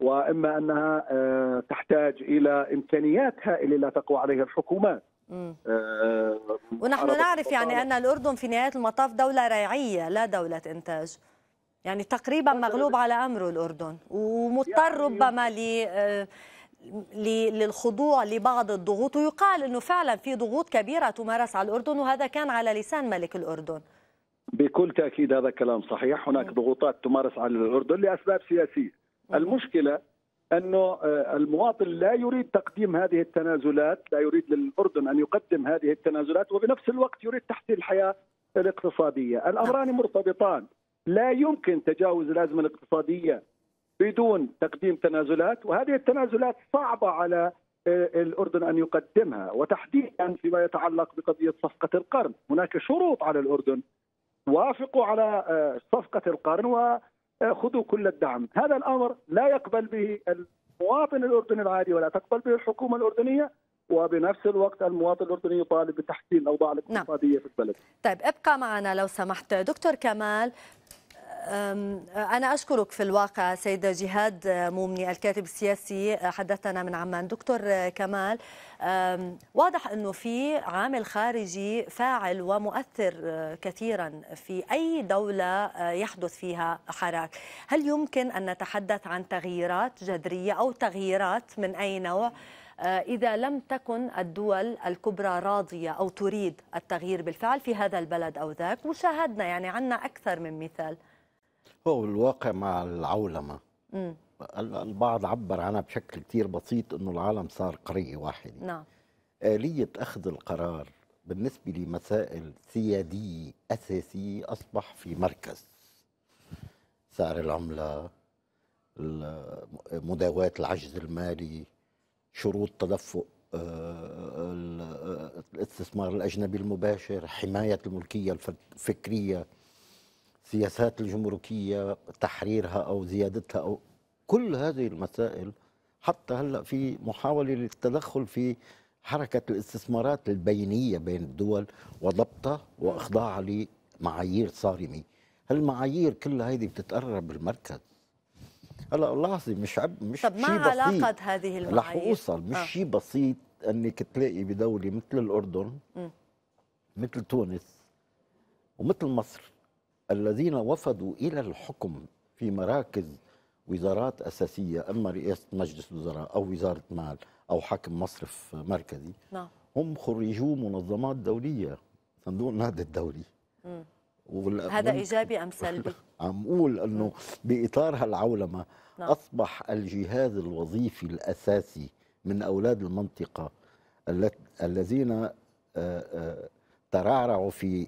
E: واما انها آه، تحتاج الى امكانيات هائله لا تقوى عليها الحكومات آه، ونحن نعرف يعني
A: ان الاردن في نهايه المطاف دوله ريعيه لا دوله انتاج يعني تقريبا مغلوب على امره الاردن ومضطر يعني ربما آه، للخضوع لبعض الضغوط ويقال انه فعلا في ضغوط كبيره تمارس على الاردن وهذا كان على لسان ملك الاردن
E: بكل تاكيد هذا كلام صحيح هناك ضغوطات تمارس على الاردن لاسباب سياسيه المشكله انه آه، المواطن لا يريد تقديم هذه التنازلات، لا يريد للاردن ان يقدم هذه التنازلات وبنفس الوقت يريد تحسين الحياه الاقتصاديه، الامران مرتبطان، لا يمكن تجاوز الازمه الاقتصاديه بدون تقديم تنازلات وهذه التنازلات صعبه على آه، الاردن ان يقدمها وتحديدا فيما يتعلق بقضيه صفقه القرن، هناك شروط على الاردن وافقوا على آه، صفقه القرن و خذوا كل الدعم هذا الأمر لا يقبل به المواطن الأردني العادي ولا تقبل به الحكومة الأردنية وبنفس الوقت المواطن الاردني يطالب بتحسين الاوضاع نعم. الاقتصاديه نعم. في البلد.
A: طيب ابقى معنا لو سمحت دكتور كمال أنا أشكرك في الواقع سيدة جهاد مومني الكاتب السياسي حدثنا من عمان دكتور كمال واضح أنه في عامل خارجي فاعل ومؤثر كثيرا في أي دولة يحدث فيها حراك هل يمكن أن نتحدث عن تغييرات جذرية أو تغييرات من أي نوع أه، إذا لم تكن الدول الكبرى راضية أو تريد التغيير بالفعل في هذا البلد أو ذاك وشاهدنا يعني عنا أكثر من مثال
B: هو الواقع مع العولمه م. البعض عبر عنها بشكل كثير بسيط انه العالم صار قريه واحده نعم اليه اخذ القرار بالنسبه لمسائل سياديه اساسيه اصبح في مركز سعر العمله مداواه العجز المالي شروط تدفق آه، آه، الاستثمار الاجنبي المباشر حمايه الملكيه الفكريه سياسات الجمركيه تحريرها او زيادتها او كل هذه المسائل حتى هلا في محاوله للتدخل في حركه الاستثمارات البينيه بين الدول وضبطها واخضاعها لمعايير صارمه هالمعايير كلها هذه بتتقرب بالمركز هلا لاحظي مش عب مش طب ما علاقة هذه المعايير؟ رح اوصل مش آه. شيء بسيط انك تلاقي بدولة مثل الاردن م. مثل تونس ومثل مصر الذين وفدوا إلى الحكم في مراكز وزارات أساسية أما رئاسة مجلس الوزراء أو وزارة مال أو حاكم مصرف مركزي نعم. هم خريجو منظمات دولية صندوق النقد الدولي وال... هذا إيجابي أم سلبي؟ عم أقول أنه بإطار هالعولمة نعم. أصبح الجهاز الوظيفي الأساسي من أولاد المنطقة الذين آه، آه، ترعرعوا في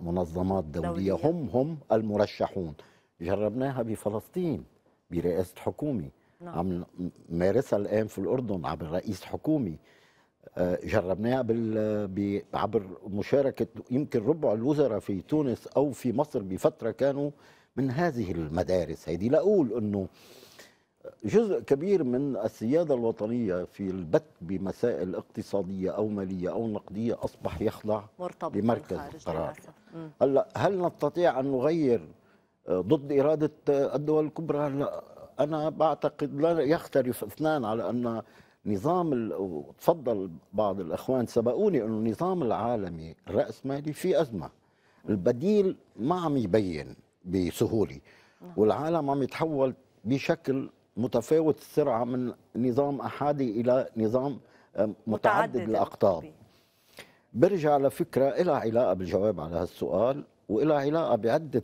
B: منظمات دولية, هم هم المرشحون جربناها بفلسطين برئاسة حكومي نعم. عم مارسها الآن في الأردن عبر رئيس حكومي آه، جربناها بال... عبر مشاركة يمكن ربع الوزراء في تونس أو في مصر بفترة كانوا من هذه المدارس هيدي لا أقول أنه جزء كبير من السيادة الوطنية في البت بمسائل اقتصادية أو مالية أو نقدية أصبح يخضع لمركز القرار هلا هل نستطيع أن نغير ضد إرادة الدول الكبرى لا أنا بعتقد لا يختلف اثنان على أن نظام تفضل بعض الأخوان سبقوني أنه النظام العالمي الرأسمالي في أزمة البديل ما عم يبين بسهولة نعم. والعالم عم يتحول بشكل متفاوت السرعه من نظام احادي الى نظام آه، متعدد, متعدد الاقطاب برجع لفكره إلى علاقه بالجواب على هالسؤال وإلها علاقة بعدة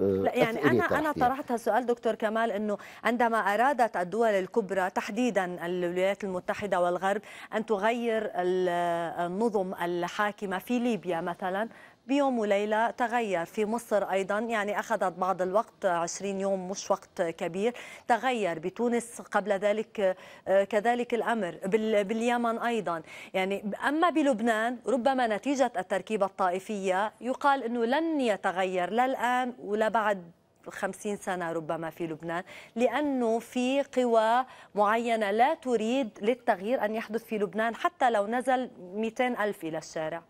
B: آه، لا يعني أنا تحتية. أنا طرحت
A: هالسؤال دكتور كمال أنه عندما أرادت الدول الكبرى تحديدا الولايات المتحدة والغرب أن تغير آه، النظم الحاكمة في ليبيا مثلا بيوم وليلة تغير في مصر أيضا يعني أخذت بعض الوقت 20 يوم مش وقت كبير تغير بتونس قبل ذلك آه، كذلك الأمر باليمن أيضا يعني أما بلبنان ربما نتيجة التركيبة الطائفية يقال أنه لن يتغير لا الآن ولا بعد خمسين سنة ربما في لبنان لأنه في قوى معينة لا تريد للتغيير أن يحدث في لبنان حتى لو نزل 200 ألف إلى الشارع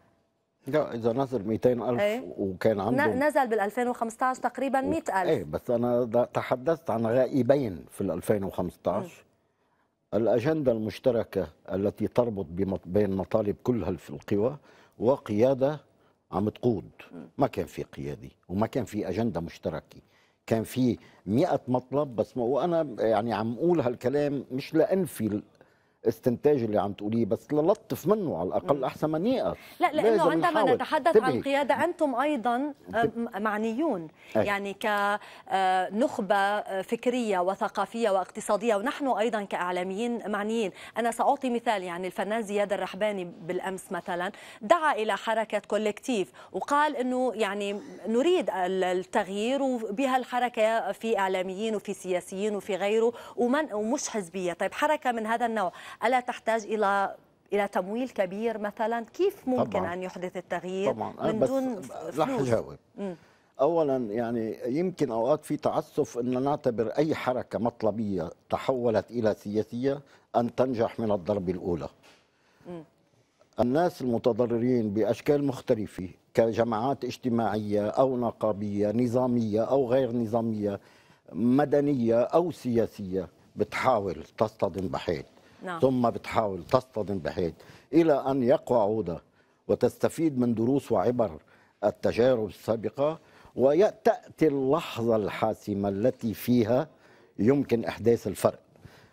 B: لا اذا نزل 200000 ايه؟ وكان عنده
A: نزل بال 2015 تقريبا 100000 ايه
B: بس انا تحدثت عن غائبين في ال 2015 الاجنده المشتركه التي تربط بين مطالب كل في القوى وقياده عم تقود ما كان في قيادي وما كان في اجنده مشتركه كان في 100 مطلب بس وانا يعني عم اقول هالكلام مش لانفي استنتاج اللي عم تقوليه بس للطف منه على الاقل احسن ما نيقف لا لانه عندما نحاول. نتحدث تبهي. عن
A: قياده انتم ايضا آه، معنيون أي. يعني كنخبه آه، آه، فكريه وثقافيه واقتصاديه ونحن ايضا كاعلاميين معنيين انا ساعطي مثال يعني الفنان زياد الرحباني بالامس مثلا دعا الى حركه كولكتيف وقال انه يعني نريد التغيير وبها الحركه في اعلاميين وفي سياسيين وفي غيره ومن ومش حزبيه طيب حركه من هذا النوع ألا تحتاج إلى الى تمويل كبير مثلا كيف ممكن طبعاً. ان يحدث التغيير طبعاً. من دون فلوس
B: اولا يعني يمكن اوقات في تعسف ان نعتبر اي حركه مطلبيه تحولت الى سياسيه ان تنجح من الضربه الاولى م. الناس المتضررين باشكال مختلفه كجماعات اجتماعيه او نقابيه نظاميه او غير نظاميه مدنيه او سياسيه بتحاول تصطدم بحيل نعم. ثم بتحاول تصطدم بحيث إلى أن يقوى عودة وتستفيد من دروس وعبر التجارب السابقة وتأتي اللحظة الحاسمة التي فيها يمكن إحداث الفرق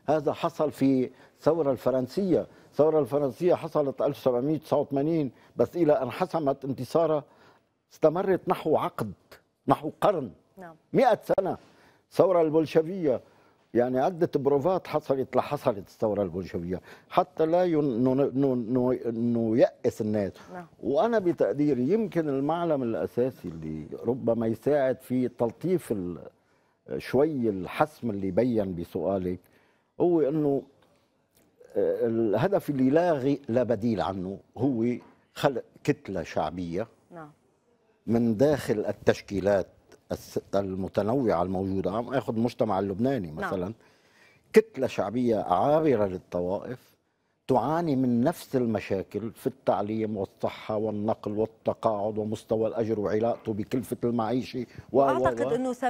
B: هذا حصل في الثورة الفرنسية الثورة الفرنسية حصلت 1789 بس إلى أن حسمت انتصارها استمرت نحو عقد نحو قرن نعم. مئة سنة الثورة البولشفية يعني عدة بروفات حصلت لحصلت الثورة البولشوية حتى لا نيأس الناس نعم. وأنا بتقديري يمكن المعلم الأساسي اللي ربما يساعد في تلطيف شوي الحسم اللي بين بسؤالك هو أنه آه، الهدف اللي لا, لا بديل عنه هو خلق كتلة شعبية نعم. من داخل التشكيلات المتنوعه الموجوده عم اخذ المجتمع اللبناني نعم. مثلا نعم. كتله شعبيه عابره للطوائف تعاني من نفس المشاكل في التعليم والصحة والنقل والتقاعد ومستوى الأجر وعلاقته بكلفة المعيشة و وأعتقد و... أنه
A: 80%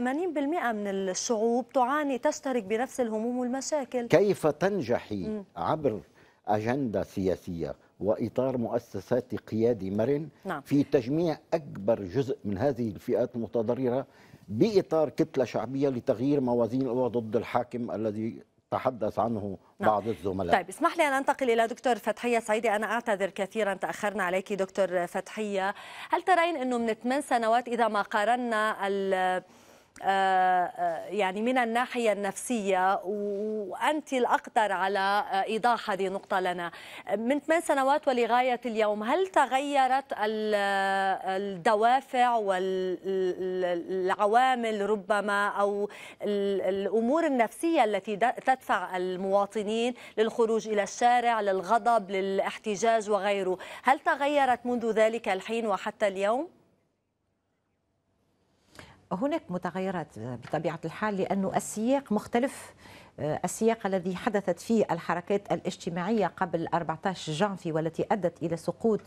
A: من الشعوب تعاني تشترك بنفس الهموم والمشاكل
B: كيف تنجحي م. عبر أجندة سياسية واطار مؤسساتي قيادي مرن نعم. في تجميع اكبر جزء من هذه الفئات المتضرره باطار كتله شعبيه لتغيير موازين القوى ضد الحاكم الذي تحدث عنه نعم. بعض الزملاء طيب
A: اسمح لي أن أنتقل إلى دكتور فتحية سعيدي أنا أعتذر كثيرا تأخرنا عليك دكتور فتحية هل ترين أنه من ثمان سنوات إذا ما قارنا آه، آه، يعني من الناحية النفسية وأنت الأقدر على آه، إيضاح هذه النقطة لنا من ثمان سنوات ولغاية اليوم هل تغيرت الدوافع والعوامل ربما أو الأمور النفسية التي تدفع المواطنين للخروج إلى الشارع للغضب للاحتجاج وغيره هل تغيرت منذ ذلك الحين وحتى اليوم؟
C: هناك متغيرات بطبيعه الحال لانه السياق مختلف آه، السياق الذي حدثت فيه الحركات الاجتماعية قبل 14 جانفي والتي أدت إلى سقوط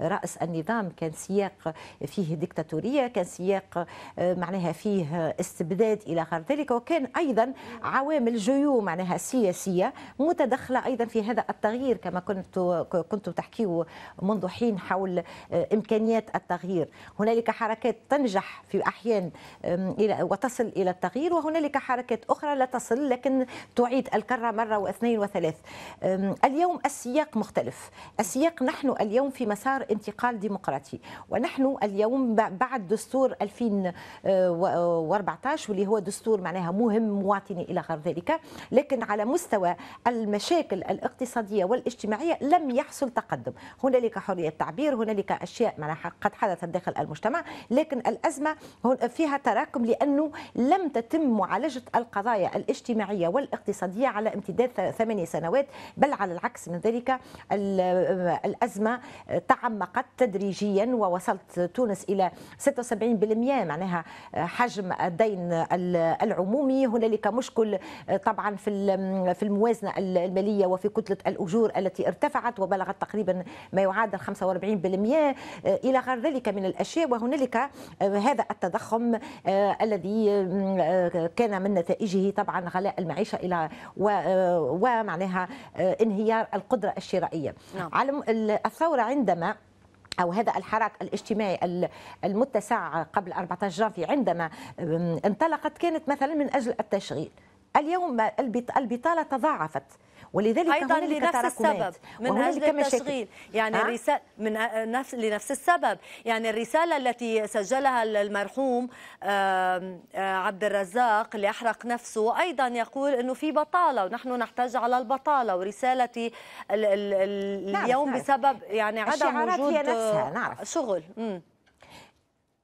C: رأس النظام كان سياق فيه ديكتاتورية كان سياق آه، معناها فيه استبداد إلى غير ذلك وكان أيضا عوامل جيو معناها سياسية متدخلة أيضا في هذا التغيير كما كنت كنت تحكيوا منذ حين حول آه، إمكانيات التغيير هنالك حركات تنجح في أحيان إلى وتصل إلى التغيير وهنالك حركات أخرى لا تصل لكن تعيد الكرة مرة واثنين وثلاث اليوم السياق مختلف السياق نحن اليوم في مسار انتقال ديمقراطي ونحن اليوم بعد دستور 2014 أه، واللي هو دستور معناها مهم مواطني إلى غير ذلك لكن على مستوى المشاكل الاقتصادية والاجتماعية لم يحصل تقدم هنالك حرية تعبير هنالك أشياء معناها قد حدثت داخل المجتمع لكن الأزمة فيها تراكم لأنه لم تتم معالجة القضايا الاجتماعية وال والاقتصادية على امتداد ثمانية سنوات بل على العكس من ذلك الأزمة تعمقت تدريجيا ووصلت تونس إلى 76% معناها آه، حجم الدين العمومي هنالك مشكل آه، طبعا في في الموازنة المالية وفي كتلة الأجور التي ارتفعت وبلغت تقريبا ما يعادل 45% آه، إلى غير ذلك من الأشياء وهنالك هذا التضخم الذي كان من نتائجه طبعا غلاء المعيشة مشى الى ومعناها آه، انهيار القدره الشرائيه نعم. على الثوره عندما أو هذا الحراك الاجتماعي المتسع قبل 14 جانفي عندما انطلقت كانت مثلا من أجل التشغيل اليوم البطالة تضاعفت ولذلك ايضا لنفس السبب من اجل التشغيل يعني الرساله
A: من نفس لنفس السبب يعني الرساله التي سجلها المرحوم عبد الرزاق اللي احرق نفسه ايضا يقول انه في بطاله ونحن نحتاج على البطاله ورسالتي اليوم بسبب يعني عدم وجود نعرف.
C: شغل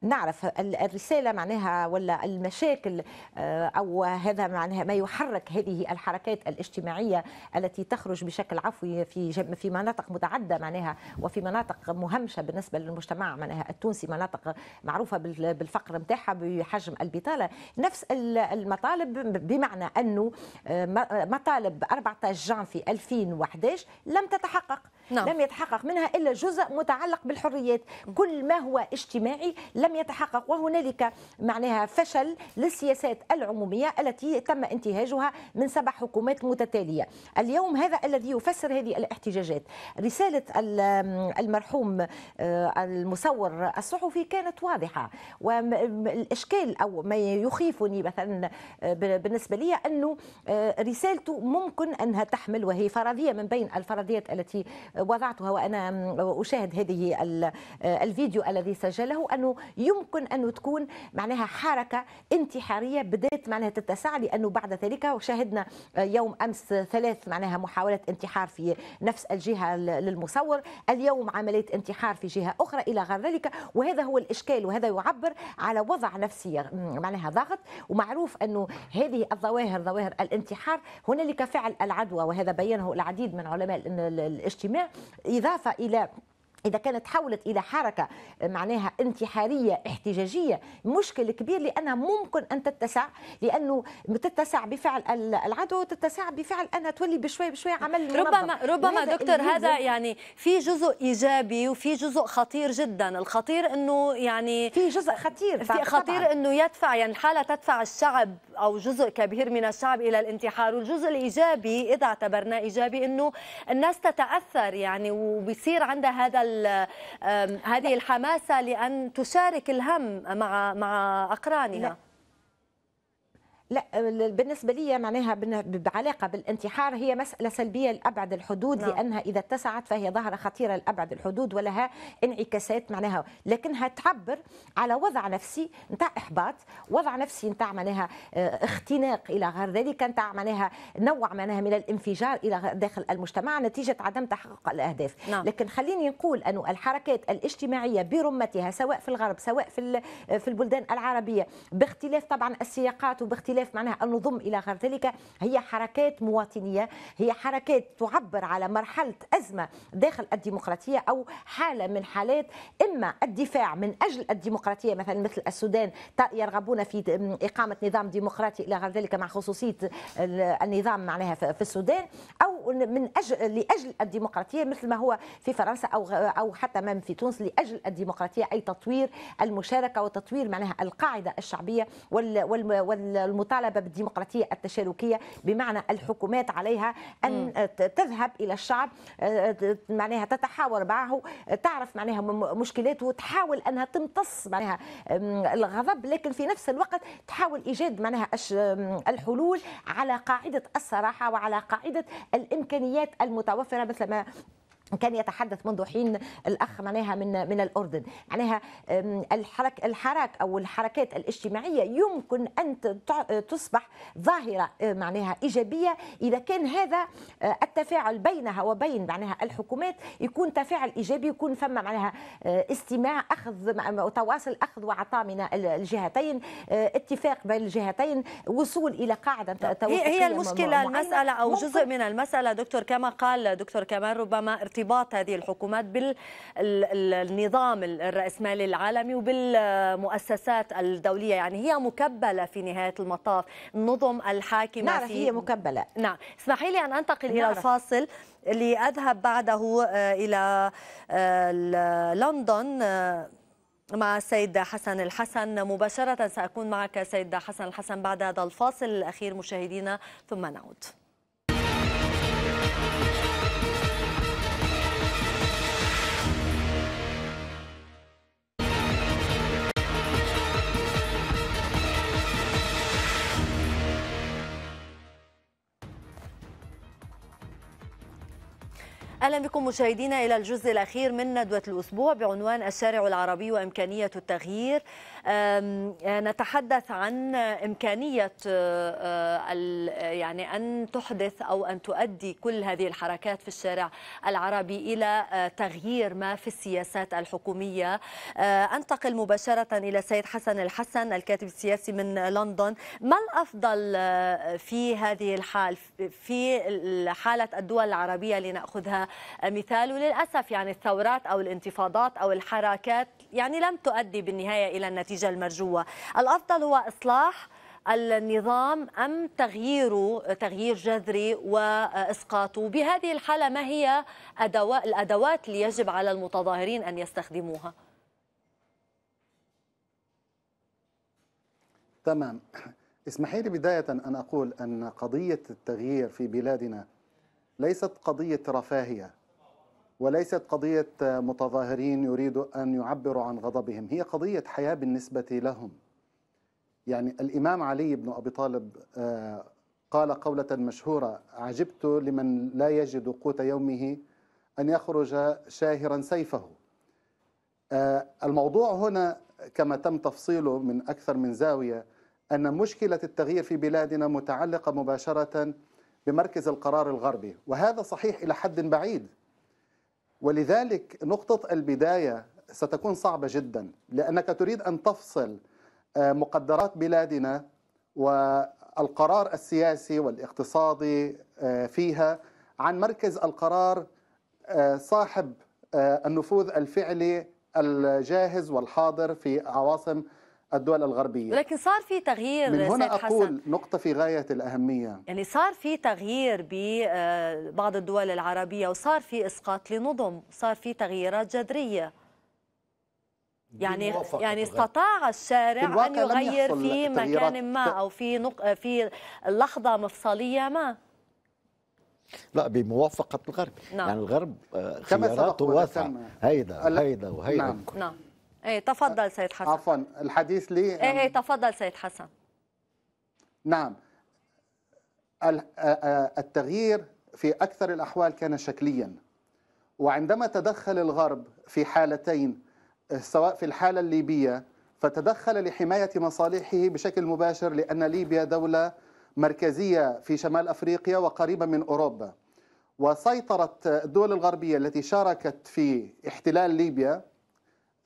C: نعرف الرسالة معناها ولا المشاكل آه، أو هذا معناها ما يحرك هذه الحركات الاجتماعية التي تخرج بشكل عفوي في في مناطق متعدده معناها وفي مناطق مهمشة بالنسبة للمجتمع معناها التونسي مناطق معروفة بالفقر نتاعها بحجم البطالة نفس المطالب بمعنى أنه آه، مطالب 14 جانفي 2011 لم تتحقق نعم. لم يتحقق منها إلا جزء متعلق بالحريات كل ما هو اجتماعي لم يتحقق وهنالك معناها فشل للسياسات العمومية التي تم انتهاجها من سبع حكومات متتالية اليوم هذا الذي يفسر هذه الاحتجاجات رسالة المرحوم آه، المصور الصحفي كانت واضحة والإشكال أو ما يخيفني مثلا آه، بالنسبة لي أنه آه، رسالته ممكن أنها تحمل وهي فرضية من بين الفرضيات التي وضعتها وأنا أشاهد هذه الفيديو الذي سجله أنه يمكن أن تكون معناها حركة انتحارية بدأت معناها تتسع لأنه بعد ذلك وشاهدنا يوم أمس ثلاث معناها محاولات انتحار في نفس الجهة للمصور اليوم عملية انتحار في جهة أخرى إلى غير ذلك وهذا هو الإشكال وهذا يعبر على وضع نفسي معناها ضغط ومعروف أنه هذه الظواهر ظواهر الانتحار هنالك فعل العدوى وهذا بينه العديد من علماء الاجتماع إضافة إلى إذا كانت تحولت إلى حركة آه، معناها انتحارية احتجاجية مشكل كبير لأنها ممكن أن تتسع لأنه تتسع بفعل العدو تتسع بفعل أنها تولي بشوي بشوي عمل منظم. ربما ربما دكتور هذا يعني
A: في جزء إيجابي وفي جزء خطير جدا الخطير أنه يعني في جزء خطير في خطير أنه يدفع يعني الحالة تدفع الشعب أو جزء كبير من الشعب إلى الانتحار والجزء الإيجابي إذا اعتبرناه إيجابي أنه الناس تتأثر يعني وبيصير عندها هذا هذه الحماسه لان تشارك الهم مع مع اقرانها نعم.
C: لا بالنسبه لي معناها بعلاقه بالانتحار هي مساله سلبيه لابعد الحدود نعم. لانها اذا اتسعت فهي ظاهره خطيره لابعد الحدود ولها انعكاسات معناها لكنها تعبر على وضع نفسي نتاع احباط وضع نفسي نتاع معناها آه، اختناق الى غير ذلك نتاع معناها نوع معناها من الانفجار الى داخل المجتمع نتيجه عدم تحقق الاهداف نعم. لكن خليني نقول أن الحركات الاجتماعيه برمتها سواء في الغرب سواء في في البلدان العربيه باختلاف طبعا السياقات وباختلاف خلاف معناها النظم إلى غير ذلك هي حركات مواطنية هي حركات تعبر على مرحلة أزمة داخل الديمقراطية أو حالة من حالات إما الدفاع من أجل الديمقراطية مثلا مثل السودان يرغبون في إقامة نظام ديمقراطي إلى غير ذلك مع خصوصية النظام معناها في السودان أو من أجل لأجل الديمقراطية مثل ما هو في فرنسا أو أو حتى ما في تونس لأجل الديمقراطية أي تطوير المشاركة وتطوير معناها القاعدة الشعبية وال المطالبه بالديمقراطيه التشاركيه بمعنى الحكومات عليها ان تذهب الى الشعب آه، معناها تتحاور معه تعرف معناها مشكلاته وتحاول انها تمتص معناها الغضب لكن في نفس الوقت تحاول ايجاد معناها الحلول على قاعده الصراحه وعلى قاعده الامكانيات المتوفره مثل ما كان يتحدث منذ حين الاخ معناها من من الاردن معناها الحرك الحراك او الحركات الاجتماعيه يمكن ان تصبح ظاهره معناها ايجابيه اذا كان هذا التفاعل بينها وبين معناها الحكومات يكون تفاعل ايجابي يكون فما معناها استماع اخذ وتواصل اخذ وعطاء من الجهتين اتفاق بين الجهتين وصول الى قاعده هي المشكله المساله او جزء
A: من المساله دكتور كما قال دكتور كمال ربما ارتباط هذه الحكومات بالنظام الرأسمالي العالمي وبالمؤسسات الدولية يعني هي مكبلة في نهاية المطاف النظم الحاكمة نعم هي مكبلة نعم اسمحي لي أن أنتقل نعرف. إلى الفاصل لأذهب بعده آه، إلى آه، لندن آه، مع السيد حسن الحسن مباشرة سأكون معك سيد حسن الحسن بعد هذا الفاصل الأخير مشاهدينا ثم نعود اهلا بكم مشاهدينا الى الجزء الاخير من ندوه الاسبوع بعنوان الشارع العربي وامكانيه التغيير آه، نتحدث عن امكانيه آه، آه، يعني ان تحدث او ان تؤدي كل هذه الحركات في الشارع العربي الى تغيير ما في السياسات الحكوميه انتقل مباشره الى سيد حسن الحسن الكاتب السياسي من لندن ما الافضل في هذه الحال في حاله الدول العربيه لناخذها مثال وللأسف يعني الثورات أو الانتفاضات أو الحركات يعني لم تؤدي بالنهاية إلى النتيجة المرجوة الأفضل هو إصلاح النظام أم تغييره تغيير جذري وإسقاطه بهذه الحالة ما هي الأدوات اللي يجب على المتظاهرين أن يستخدموها
D: تمام اسمحي لي بداية أن أقول أن قضية التغيير في بلادنا ليست قضية رفاهية وليست قضية متظاهرين يريدوا أن يعبروا عن غضبهم هي قضية حياة بالنسبة لهم يعني الإمام علي بن أبي طالب آه، قال قولة مشهورة عجبت لمن لا يجد قوت يومه أن يخرج شاهرا سيفه آه، الموضوع هنا كما تم تفصيله من أكثر من زاوية أن مشكلة التغيير في بلادنا متعلقة مباشرة بمركز القرار الغربي وهذا صحيح إلى حد بعيد ولذلك نقطة البداية ستكون صعبة جدا لأنك تريد أن تفصل آه، مقدرات بلادنا والقرار السياسي والاقتصادي آه، فيها عن مركز القرار آه، صاحب النفوذ الفعلي الجاهز والحاضر في عواصم الدول الغربية
A: لكن صار في تغيير من هنا أقول حسن.
D: نقطة في غاية الأهمية
A: يعني صار في تغيير ببعض آه، الدول العربية وصار في إسقاط لنظم صار في تغييرات جذرية
B: يعني يعني
A: استطاع الشارع ان يغير في مكان ما او في نق... آه، في لحظه مفصليه ما
B: لا بموافقه الغرب نعم. يعني الغرب آه، خياراته واسعه هيدا هيدا وهيدا نعم.
A: نعم. ايه تفضل سيد حسن عفوا الحديث لي ايه ايه يعني. تفضل سيد حسن
D: نعم التغيير في اكثر الاحوال كان شكليا وعندما تدخل الغرب في حالتين سواء في الحاله الليبيه فتدخل لحمايه مصالحه بشكل مباشر لان ليبيا دوله مركزيه في شمال افريقيا وقريبه من اوروبا وسيطرت الدول الغربيه التي شاركت في احتلال ليبيا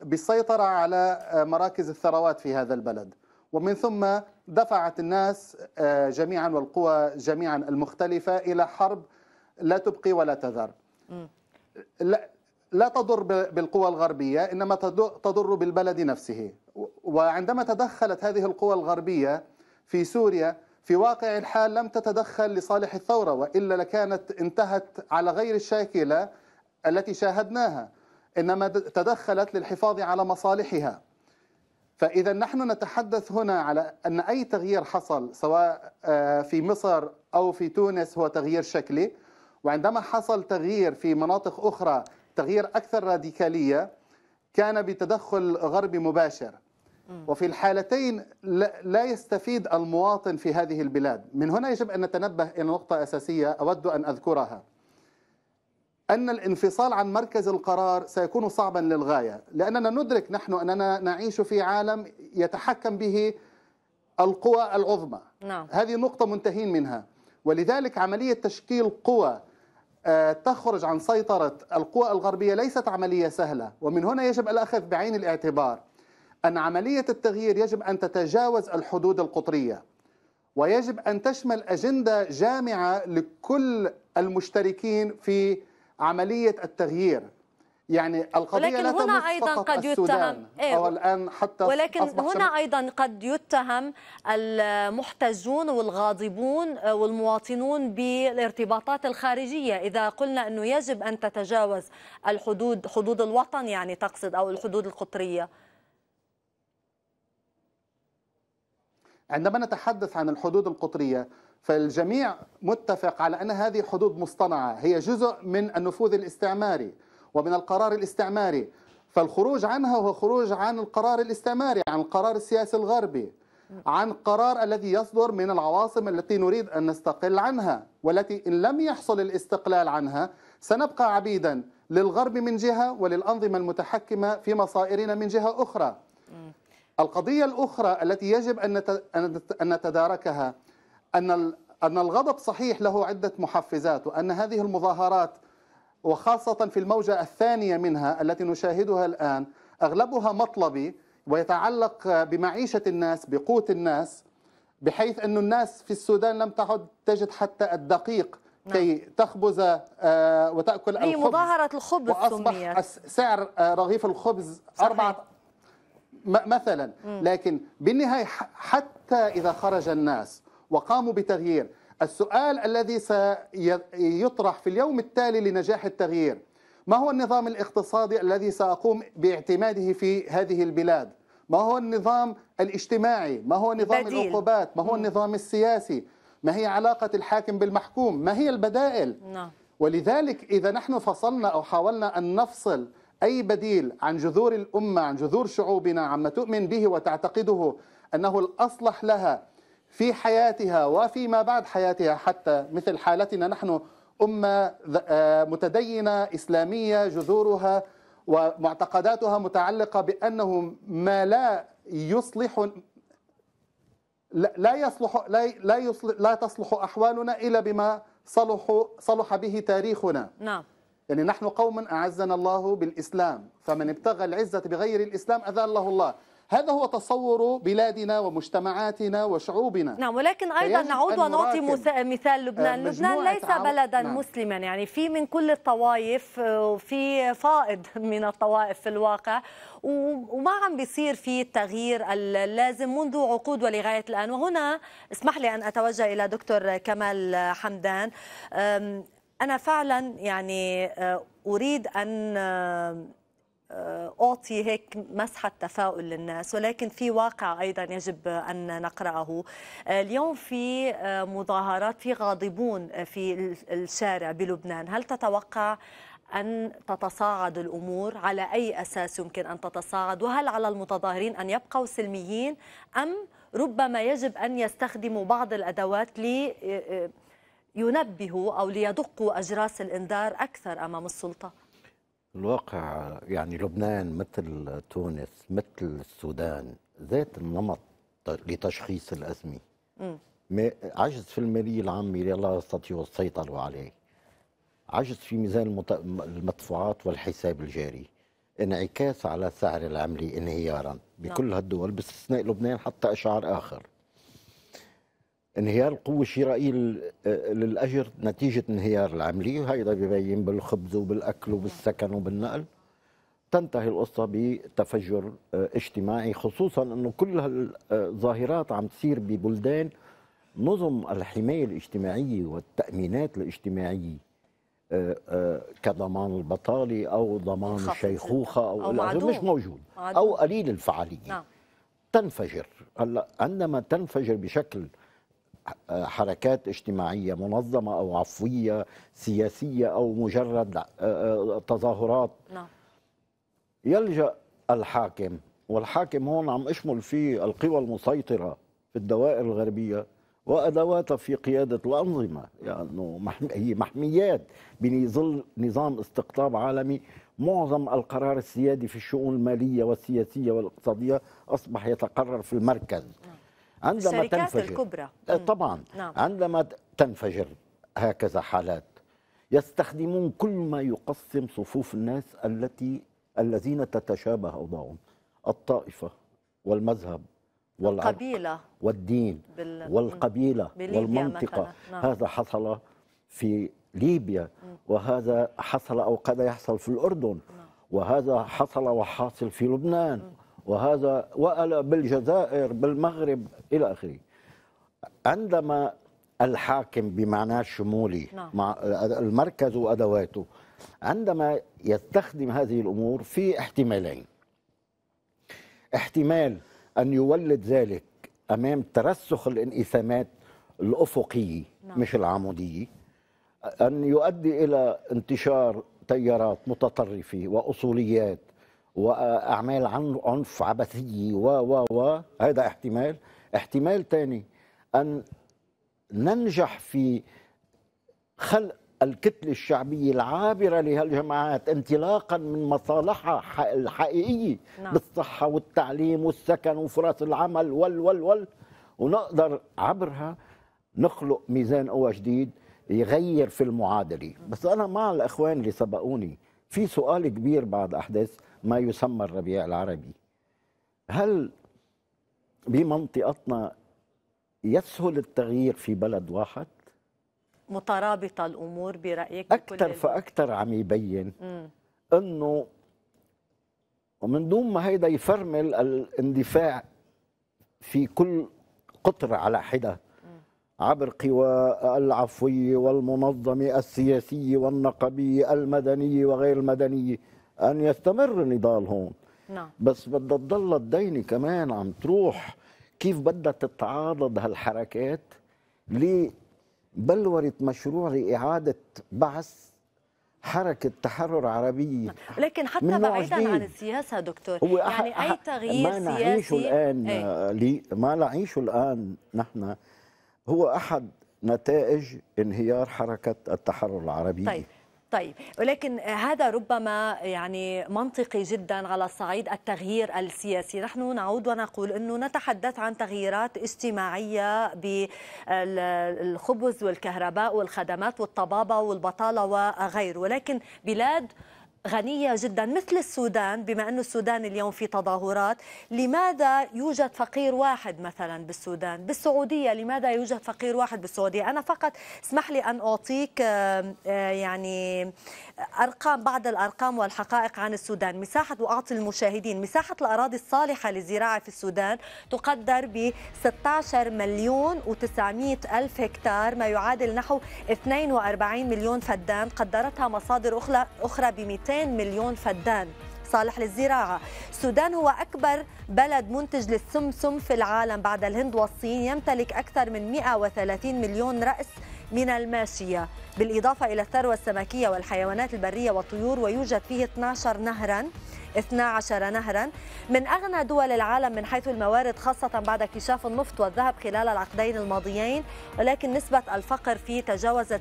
D: بالسيطرة على آه، مراكز الثروات في هذا البلد ومن ثم دفعت الناس آه، جميعا والقوى جميعا المختلفة إلى حرب لا تبقي ولا تذر لا, لا تضر بالقوى الغربية إنما تضر بالبلد نفسه وعندما تدخلت هذه القوى الغربية في سوريا في واقع الحال لم تتدخل لصالح الثورة وإلا لكانت انتهت على غير الشاكلة التي شاهدناها إنما تدخلت للحفاظ على مصالحها فإذا نحن نتحدث هنا على أن أي تغيير حصل سواء آه، في مصر أو في تونس هو تغيير شكلي وعندما حصل تغيير في مناطق أخرى تغيير أكثر راديكالية كان بتدخل غربي مباشر وفي الحالتين لا يستفيد المواطن في هذه البلاد من هنا يجب أن نتنبه إلى نقطة أساسية أود أن أذكرها أن الانفصال عن مركز القرار سيكون صعبا للغاية لأننا ندرك نحن أننا نعيش في عالم يتحكم به القوى العظمى نعم. هذه نقطة منتهين منها ولذلك عملية تشكيل قوى آه، تخرج عن سيطرة القوى الغربية ليست عملية سهلة ومن هنا يجب الأخذ بعين الاعتبار أن عملية التغيير يجب أن تتجاوز الحدود القطرية ويجب أن تشمل أجندة جامعة لكل المشتركين في عملية التغيير يعني القضية ولكن لا هنا أيضا قد يتهم إيه؟ أو الآن حتى ولكن هنا شمال.
A: أيضا قد يتهم المحتجون والغاضبون والمواطنون بالارتباطات الخارجية إذا قلنا أنه يجب أن تتجاوز الحدود حدود الوطن يعني تقصد أو الحدود القطرية
D: عندما نتحدث عن الحدود القطرية فالجميع متفق على أن هذه حدود مصطنعة هي جزء من النفوذ الاستعماري ومن القرار الاستعماري فالخروج عنها هو خروج عن القرار الاستعماري عن القرار السياسي الغربي عن قرار الذي يصدر من العواصم التي نريد أن نستقل عنها والتي إن لم يحصل الاستقلال عنها سنبقى عبيدا للغرب من جهة وللأنظمة المتحكمة في مصائرنا من جهة أخرى القضية الأخرى التي يجب أن نتداركها أن أن الغضب صحيح له عدة محفزات وأن هذه المظاهرات وخاصة في الموجة الثانية منها التي نشاهدها الآن أغلبها مطلبي ويتعلق بمعيشة الناس بقوت الناس بحيث أن الناس في السودان لم تعد تجد حتى الدقيق نعم. كي تخبز آه، وتأكل الخبز مظاهرة
A: الخبز وأصبح سميت.
D: سعر آه، رغيف الخبز أربعة مثلا لكن بالنهاية حتى إذا خرج الناس وقاموا بتغيير السؤال الذي سيطرح في اليوم التالي لنجاح التغيير ما هو النظام الاقتصادي الذي سأقوم باعتماده في هذه البلاد ما هو النظام الاجتماعي ما هو نظام بديل. العقوبات ما هو النظام السياسي ما هي علاقة الحاكم بالمحكوم ما هي البدائل نعم. ولذلك إذا نحن فصلنا أو حاولنا أن نفصل أي بديل عن جذور الأمة عن جذور شعوبنا عما تؤمن به وتعتقده أنه الأصلح لها في حياتها وفيما بعد حياتها حتى مثل حالتنا نحن أمة آه، متدينة إسلامية جذورها ومعتقداتها متعلقة بأنه ما لا يصلح لا يصلح لا لا, يصلح لا تصلح أحوالنا إلا بما صلح صلح به تاريخنا نعم يعني نحن قوم أعزنا الله بالإسلام فمن ابتغى العزة بغير الإسلام أذله الله هذا هو تصور بلادنا ومجتمعاتنا وشعوبنا نعم ولكن أيضا نعود ونعطي مثال لبنان آه، لبنان ليس بلدا نعم.
A: مسلما يعني في من كل الطوائف آه، في فائض من الطوائف في الواقع وما عم بيصير في التغيير اللازم منذ عقود ولغاية الآن وهنا اسمح لي أن أتوجه إلى دكتور كمال حمدان أنا فعلا يعني آه، أريد أن أعطي هيك مسحة تفاؤل للناس ولكن في واقع أيضا يجب أن نقرأه اليوم في آه، مظاهرات في غاضبون آه، في الشارع بلبنان هل تتوقع أن تتصاعد الأمور على أي أساس يمكن أن تتصاعد وهل على المتظاهرين أن يبقوا سلميين أم ربما يجب أن يستخدموا بعض الأدوات لي آه، ينبهوا أو ليدقوا أجراس الإنذار أكثر أمام السلطة
B: الواقع يعني لبنان مثل تونس مثل السودان ذات النمط لتشخيص الأزمة عجز في المالية العامة لا يستطيع السيطرة عليه عجز في ميزان المدفوعات والحساب الجاري انعكاس على سعر العملة انهيارا نعم. بكل هالدول باستثناء لبنان حتى أشعار آخر انهيار القوة الشرائية آه، للأجر نتيجة انهيار العملية وهيدا ببين بالخبز وبالأكل وبالسكن وبالنقل تنتهي القصة بتفجر آه، اجتماعي خصوصا أنه كل هالظاهرات عم تصير ببلدان نظم الحماية الاجتماعية والتأمينات الاجتماعية آه، كضمان البطالة أو ضمان الشيخوخة أو, أو مش موجود معدوم. أو قليل الفعالية نعم. تنفجر هلا عندما تنفجر بشكل حركات اجتماعية منظمة أو عفوية سياسية أو مجرد آه، آه، تظاهرات نعم. يلجأ الحاكم والحاكم هون عم اشمل فيه القوى المسيطرة في الدوائر الغربية وأدواتها في قيادة الأنظمة لأنه يعني هي محميات بظل نظام استقطاب عالمي معظم القرار السيادي في الشؤون المالية والسياسية والاقتصادية أصبح يتقرر في المركز نعم. عندما تنفجر الكبرى آه، طبعا نعم. عندما تنفجر هكذا حالات يستخدمون كل ما يقسم صفوف الناس التي الذين تتشابه اوضاعهم الطائفه والمذهب والقبيله والدين بال... والقبيله والمنطقه نعم. هذا حصل في ليبيا وهذا حصل او قد يحصل في الاردن نعم. وهذا حصل وحاصل في لبنان وهذا وألا بالجزائر بالمغرب إلى آخره عندما الحاكم بمعناه الشمولي نعم. مع المركز وأدواته عندما يستخدم هذه الأمور في احتمالين احتمال أن يولد ذلك أمام ترسخ الانقسامات الأفقية نعم. مش العمودية أن يؤدي إلى انتشار تيارات متطرفة وأصوليات واعمال عنف عبثيه و و و هذا احتمال احتمال ثاني ان ننجح في خلق الكتلة الشعبية العابرة لهالجماعات انطلاقا من مصالحها الحقيقية نعم. بالصحة والتعليم والسكن وفرص العمل وال وال وال ونقدر عبرها نخلق ميزان قوى جديد يغير في المعادلة بس أنا مع الإخوان اللي سبقوني في سؤال كبير بعد أحداث ما يسمى الربيع العربي هل بمنطقتنا يسهل التغيير في بلد واحد
A: مترابطة الأمور برأيك أكثر
B: فأكثر عم يبين أنه ومن دون ما هيدا يفرمل الاندفاع في كل قطر على حدة عبر قوى العفوية والمنظمة السياسية والنقبية المدنية وغير المدنية ان يستمر النضال هون نعم بس بدها تضل الدينه كمان عم تروح كيف بدها تتعاضد هالحركات لبلورة مشروع لإعادة بعث حركة تحرر عربية
A: لكن حتى بعيدا جديد. عن السياسة دكتور هو يعني أي تغيير ما نعيشه سياسي الآن إيه.
B: لي ما نعيشه الآن نحن هو أحد نتائج انهيار حركة التحرر العربية طيب
A: طيب ولكن هذا ربما يعني منطقي جدا على صعيد التغيير السياسي نحن نعود ونقول أنه نتحدث عن تغييرات اجتماعية بالخبز والكهرباء والخدمات والطبابة والبطالة وغيره ولكن بلاد غنية جدا مثل السودان بما أن السودان اليوم في تظاهرات لماذا يوجد فقير واحد مثلا بالسودان بالسعودية لماذا يوجد فقير واحد بالسعودية أنا فقط اسمح لي أن أعطيك آه، يعني آه، أرقام بعض الأرقام والحقائق عن السودان مساحة وأعطي المشاهدين مساحة الأراضي الصالحة للزراعة في السودان تقدر ب 16 مليون و900 ألف هكتار ما يعادل نحو 42 مليون فدان قدرتها مصادر أخرى ب 200 2 مليون فدان صالح للزراعة السودان هو أكبر بلد منتج للسمسم في العالم بعد الهند والصين يمتلك أكثر من 130 مليون رأس من الماشية بالإضافة إلى الثروة السمكية والحيوانات البرية والطيور ويوجد فيه 12 نهراً 12 نهرا من أغنى دول العالم من حيث الموارد خاصة بعد اكتشاف النفط والذهب خلال العقدين الماضيين ولكن نسبة الفقر فيه تجاوزت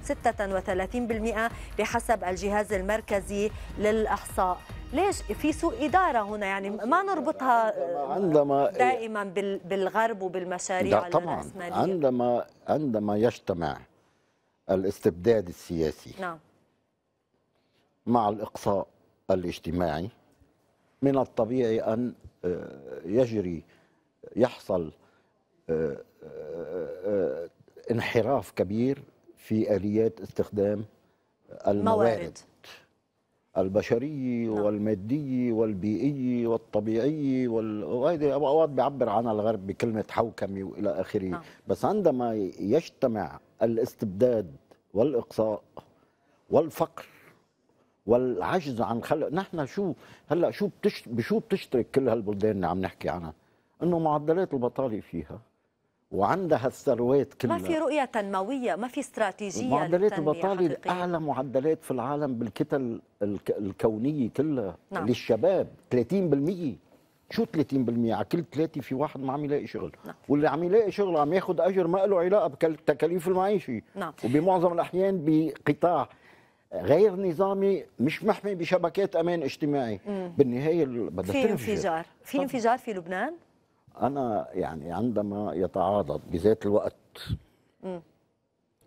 A: 36% بحسب الجهاز المركزي للإحصاء ليش في سوء إدارة هنا يعني ما نربطها عندما دائما بالغرب وبالمشاريع طبعا
B: عندما عندما يجتمع الاستبداد السياسي نعم مع الإقصاء الاجتماعي من الطبيعي أن آه، يجري يحصل آه، آه، انحراف كبير في آليات استخدام الموارد البشرية نعم. والمادية والبيئية والطبيعية وال... وهذه اوقات بيعبر عنها الغرب بكلمه حوكمي والى اخره نعم. بس عندما يجتمع الاستبداد والاقصاء والفقر والعجز عن خلق نحن شو هلا شو بتش بشو بتشترك كل هالبلدان اللي عم نحكي عنها انه معدلات البطاله فيها وعندها الثروات كلها ما في
A: رؤيه تنمويه ما في استراتيجيه معدلات البطاله
B: اعلى معدلات في العالم بالكتل الكونيه كلها نعم. للشباب 30% شو 30% على كل ثلاثه في واحد ما عم يلاقي شغل نعم. واللي عم يلاقي شغل عم ياخذ اجر ما له علاقه بتكاليف المعيشه نعم. وبمعظم الاحيان بقطاع غير نظامي مش محمي بشبكات امان اجتماعي مم. بالنهايه بدها في انفجار
A: في انفجار في لبنان
B: انا يعني عندما يتعاضد بذات الوقت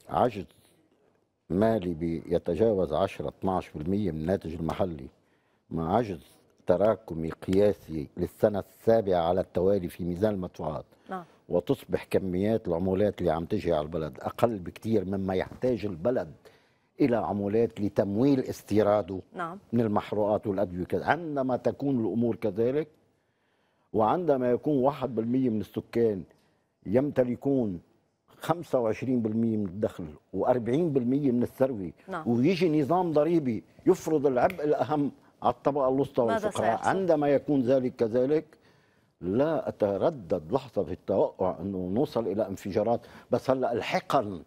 B: عجز مالي بيتجاوز 10 12% من الناتج المحلي مع عجز تراكمي قياسي للسنه السابعه على التوالي في ميزان المدفوعات نعم. وتصبح كميات العمولات اللي عم تجي على البلد اقل بكثير مما يحتاج البلد إلى عمولات لتمويل استيراده نعم. من المحروقات والأدوية عندما تكون الأمور كذلك وعندما يكون 1% من السكان يمتلكون 25% من الدخل و40% من الثروة نعم. ويجي نظام ضريبي يفرض العبء الأهم على الطبقة الوسطى والفقراء عندما يكون ذلك كذلك لا أتردد لحظة في التوقع أنه نوصل إلى انفجارات بس هلأ الحقن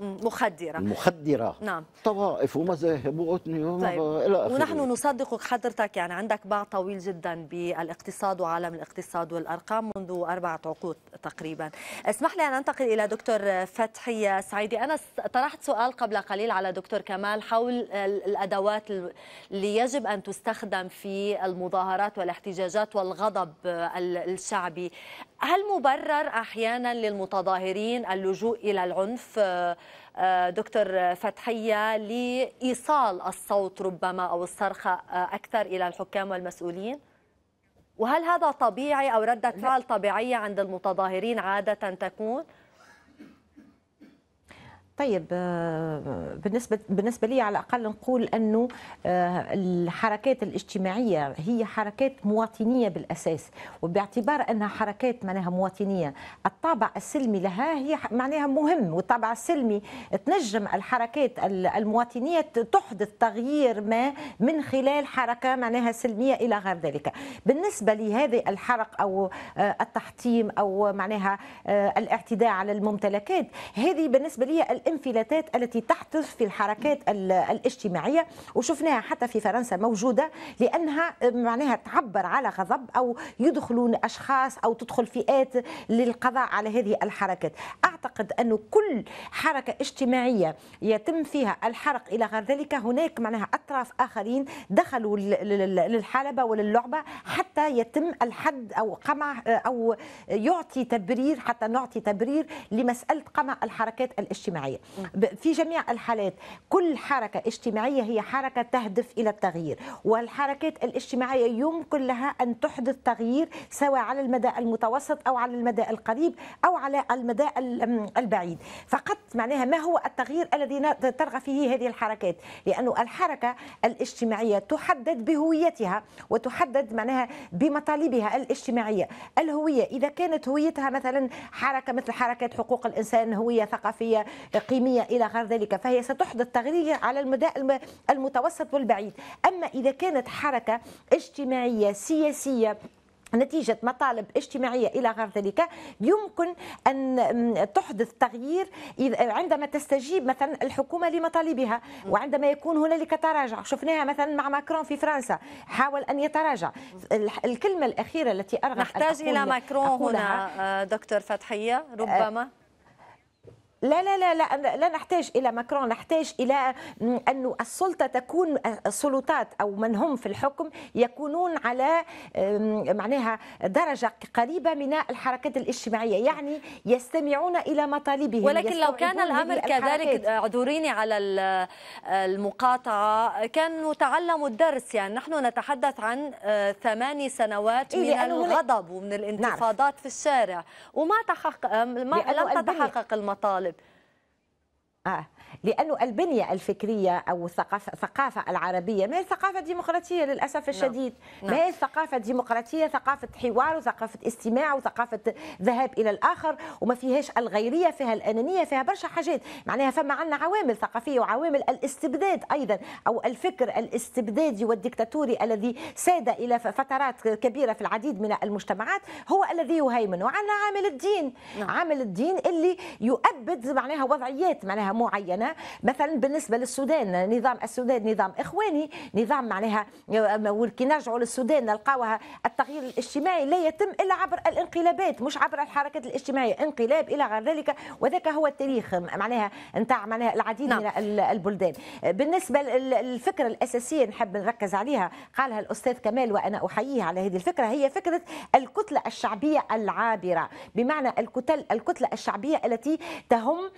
A: مخدرة
B: مخدرة نعم طوائف ومذاهب وأتنية طيب. آخره ونحن
A: نصدق حضرتك يعني عندك باع طويل جدا بالاقتصاد وعالم الاقتصاد والأرقام منذ أربعة عقود تقريبا اسمح لي أن أنتقل إلى دكتور فتحي سعيدي أنا طرحت سؤال قبل قليل على دكتور كمال حول الأدوات اللي يجب أن تستخدم في المظاهرات والاحتجاجات والغضب الشعبي هل مبرر أحيانا للمتظاهرين اللجوء إلى العنف آه، آه، دكتور فتحية لإيصال الصوت ربما أو الصرخة آه، أكثر إلى الحكام والمسؤولين؟ وهل هذا طبيعي أو ردة فعل طبيعية عند المتظاهرين عادة تكون؟
C: طيب آه، بالنسبه بالنسبه لي على الاقل نقول انه آه، الحركات الاجتماعيه هي حركات مواطنيه بالاساس وباعتبار انها حركات معناها مواطنيه الطابع السلمي لها هي معناها مهم والطابع السلمي تنجم الحركات المواطنيه تحدث تغيير ما من خلال حركه معناها سلميه الى غير ذلك بالنسبه لهذه الحرق او آه، التحطيم او معناها الاعتداء على الممتلكات هذه بالنسبه لي الانفلاتات التي تحدث في الحركات الاجتماعية وشفناها حتى في فرنسا موجودة لأنها معناها تعبر على غضب أو يدخلون أشخاص أو تدخل فئات للقضاء على هذه الحركات أعتقد أن كل حركة اجتماعية يتم فيها الحرق إلى غير ذلك هناك معناها أطراف آخرين دخلوا للحلبة وللعبة حتى يتم الحد أو قمع أو يعطي تبرير حتى نعطي تبرير لمسألة قمع الحركات الاجتماعية اجتماعيه في جميع الحالات كل حركه اجتماعيه هي حركه تهدف الى التغيير والحركات الاجتماعيه يمكن لها ان تحدث تغيير سواء على المدى المتوسط او على المدى القريب او على المدى البعيد فقط معناها ما هو التغيير الذي ترغب فيه هذه الحركات لأن الحركة الاجتماعية تحدد بهويتها وتحدد معناها بمطالبها الاجتماعية الهوية إذا كانت هويتها مثلا حركة مثل حركات حقوق الإنسان هوية ثقافية قيمية إلى غير ذلك فهي ستحدث تغيير على المدى المتوسط والبعيد أما إذا كانت حركة اجتماعية سياسية نتيجة مطالب اجتماعية إلى غير ذلك يمكن أن تحدث تغيير عندما تستجيب مثلا الحكومة لمطالبها وعندما يكون هنالك تراجع شفناها مثلا مع ماكرون في فرنسا حاول أن يتراجع الكلمة الأخيرة التي أرغب نحتاج إلى ماكرون هنا
A: آه، دكتور فتحية ربما
C: لا لا لا لا لا نحتاج الى ماكرون نحتاج الى انه السلطه تكون آه، السلطات او من هم في الحكم يكونون على معناها درجه قريبه من الحركات الاجتماعيه يعني يستمعون الى
A: مطالبهم ولكن لو كان الامر كذلك اعذريني على المقاطعه كانوا تعلموا الدرس يعني نحن نتحدث عن آه، ثماني سنوات إيه، من الغضب ومن الانتفاضات نعم. في الشارع وما تحقق ما لم تتحقق المطالب
C: آه لأنه البنية الفكرية أو الثقافة, الثقافة العربية ما هي ثقافة ديمقراطية للأسف نعم. الشديد لا. لا. ما نعم. هي الثقافة الديمقراطية ثقافة حوار وثقافة استماع وثقافة ذهاب إلى الآخر وما فيهاش الغيرية فيها الأنانية فيها برشا حاجات معناها فما عندنا عوامل ثقافية وعوامل الاستبداد أيضا أو الفكر الاستبدادي والديكتاتوري الذي ساد إلى فترات كبيرة في العديد من المجتمعات هو الذي يهيمن وعندنا عامل الدين لا. نعم. عامل الدين اللي يؤبد معناها وضعيات معناها معينه مثلا بالنسبه للسودان نظام السودان نظام اخواني نظام معناها آه، وكي نرجعوا للسودان نلقاوها التغيير الاجتماعي لا يتم الا عبر الانقلابات مش عبر الحركات الاجتماعيه انقلاب الى غير ذلك وذاك هو التاريخ معناها نتاع معناها العديد نعم. من البلدان آه، بالنسبه للفكره الاساسيه نحب نركز عليها قالها الاستاذ كمال وانا احييه على هذه الفكره هي فكره الكتله الشعبيه العابره بمعنى الكتل الكتله الشعبيه التي تهم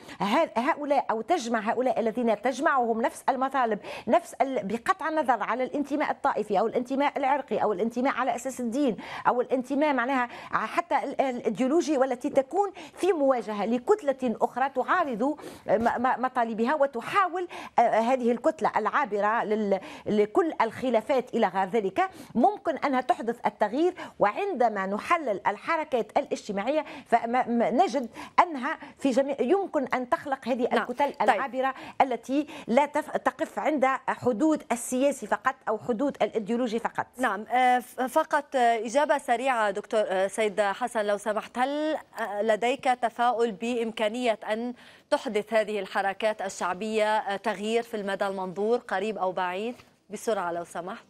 C: هؤلاء أو تجمع هؤلاء الذين تجمعهم نفس المطالب نفس بقطع النظر على الانتماء الطائفي أو الانتماء العرقي أو الانتماء على أساس الدين أو الانتماء معناها حتى الايديولوجي والتي تكون في مواجهة لكتلة أخرى تعارض مطالبها وتحاول آه، هذه الكتلة العابرة لكل الخلافات إلى غير ذلك ممكن أنها تحدث التغيير وعندما نحلل الحركات الاجتماعية فنجد أنها في جميع يمكن أن تخلق هذه نعم. الكتلة الكتل طيب. العابره طيب. التي لا تقف عند
A: حدود السياسي فقط او حدود الايديولوجي فقط نعم آه، فقط آه، اجابه سريعه دكتور آه، سيد حسن لو سمحت هل لديك تفاؤل بامكانيه ان تحدث هذه الحركات الشعبيه تغيير في المدى المنظور قريب او بعيد بسرعه لو سمحت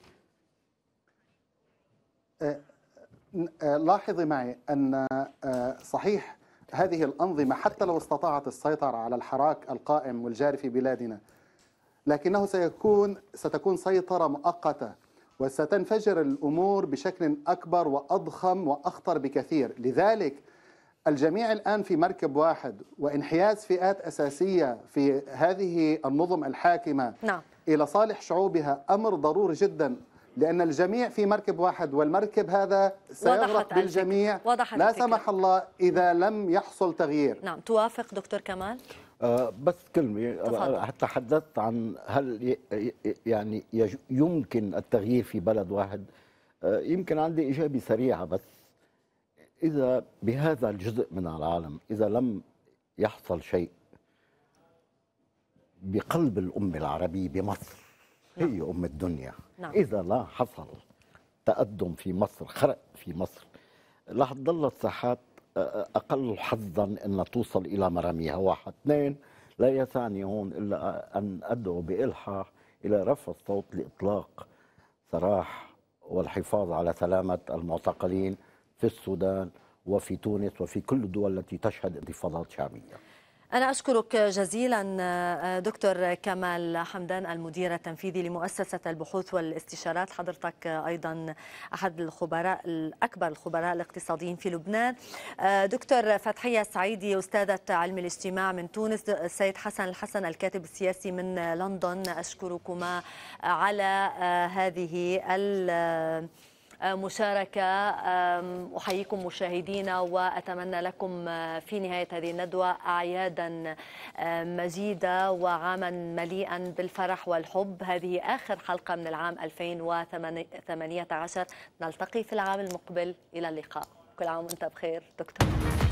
D: لاحظي معي ان صحيح هذه الأنظمة حتى لو استطاعت السيطرة على الحراك القائم والجاري في بلادنا لكنه سيكون ستكون سيطرة مؤقتة وستنفجر الأمور بشكل أكبر وأضخم وأخطر بكثير لذلك الجميع الآن في مركب واحد وانحياز فئات أساسية في هذه النظم الحاكمة نعم. إلى صالح شعوبها أمر ضروري جدا لأن الجميع في مركب واحد والمركب هذا
A: سيغرق بالجميع وضحت لا الفكرة. سمح
B: الله إذا لم يحصل تغيير
A: نعم توافق دكتور كمال؟
B: آه بس كلمة آه، تفضل. آه، تحدثت عن هل يعني يمكن التغيير في بلد واحد آه، يمكن عندي إجابة سريعة بس إذا بهذا الجزء من العالم إذا لم يحصل شيء بقلب الأمة العربية بمصر هي أم الدنيا نعم. إذا لا حصل تقدم في مصر خرق في مصر رح تضل الساحات أقل حظا أن توصل إلى مراميها واحد اثنين لا يسعني هون إلا أن أدعو بإلحاح إلى رفع الصوت لإطلاق سراح والحفاظ على سلامة المعتقلين في السودان وفي تونس وفي كل الدول التي تشهد انتفاضات شعبيه
A: أنا أشكرك جزيلا دكتور كمال حمدان المدير التنفيذي لمؤسسة البحوث والاستشارات حضرتك أيضا أحد الخبراء الأكبر الخبراء الاقتصاديين في لبنان دكتور فتحية السعيدي أستاذة علم الاجتماع من تونس السيد حسن الحسن الكاتب السياسي من لندن أشكركما على هذه الـ آه، مشاركة أحييكم مشاهدينا وأتمنى لكم آه، في نهاية هذه الندوة أعيادا آه، مزيدة وعاما مليئا بالفرح والحب هذه آخر حلقة من العام 2018 نلتقي في العام المقبل إلى اللقاء كل عام وأنت بخير دكتور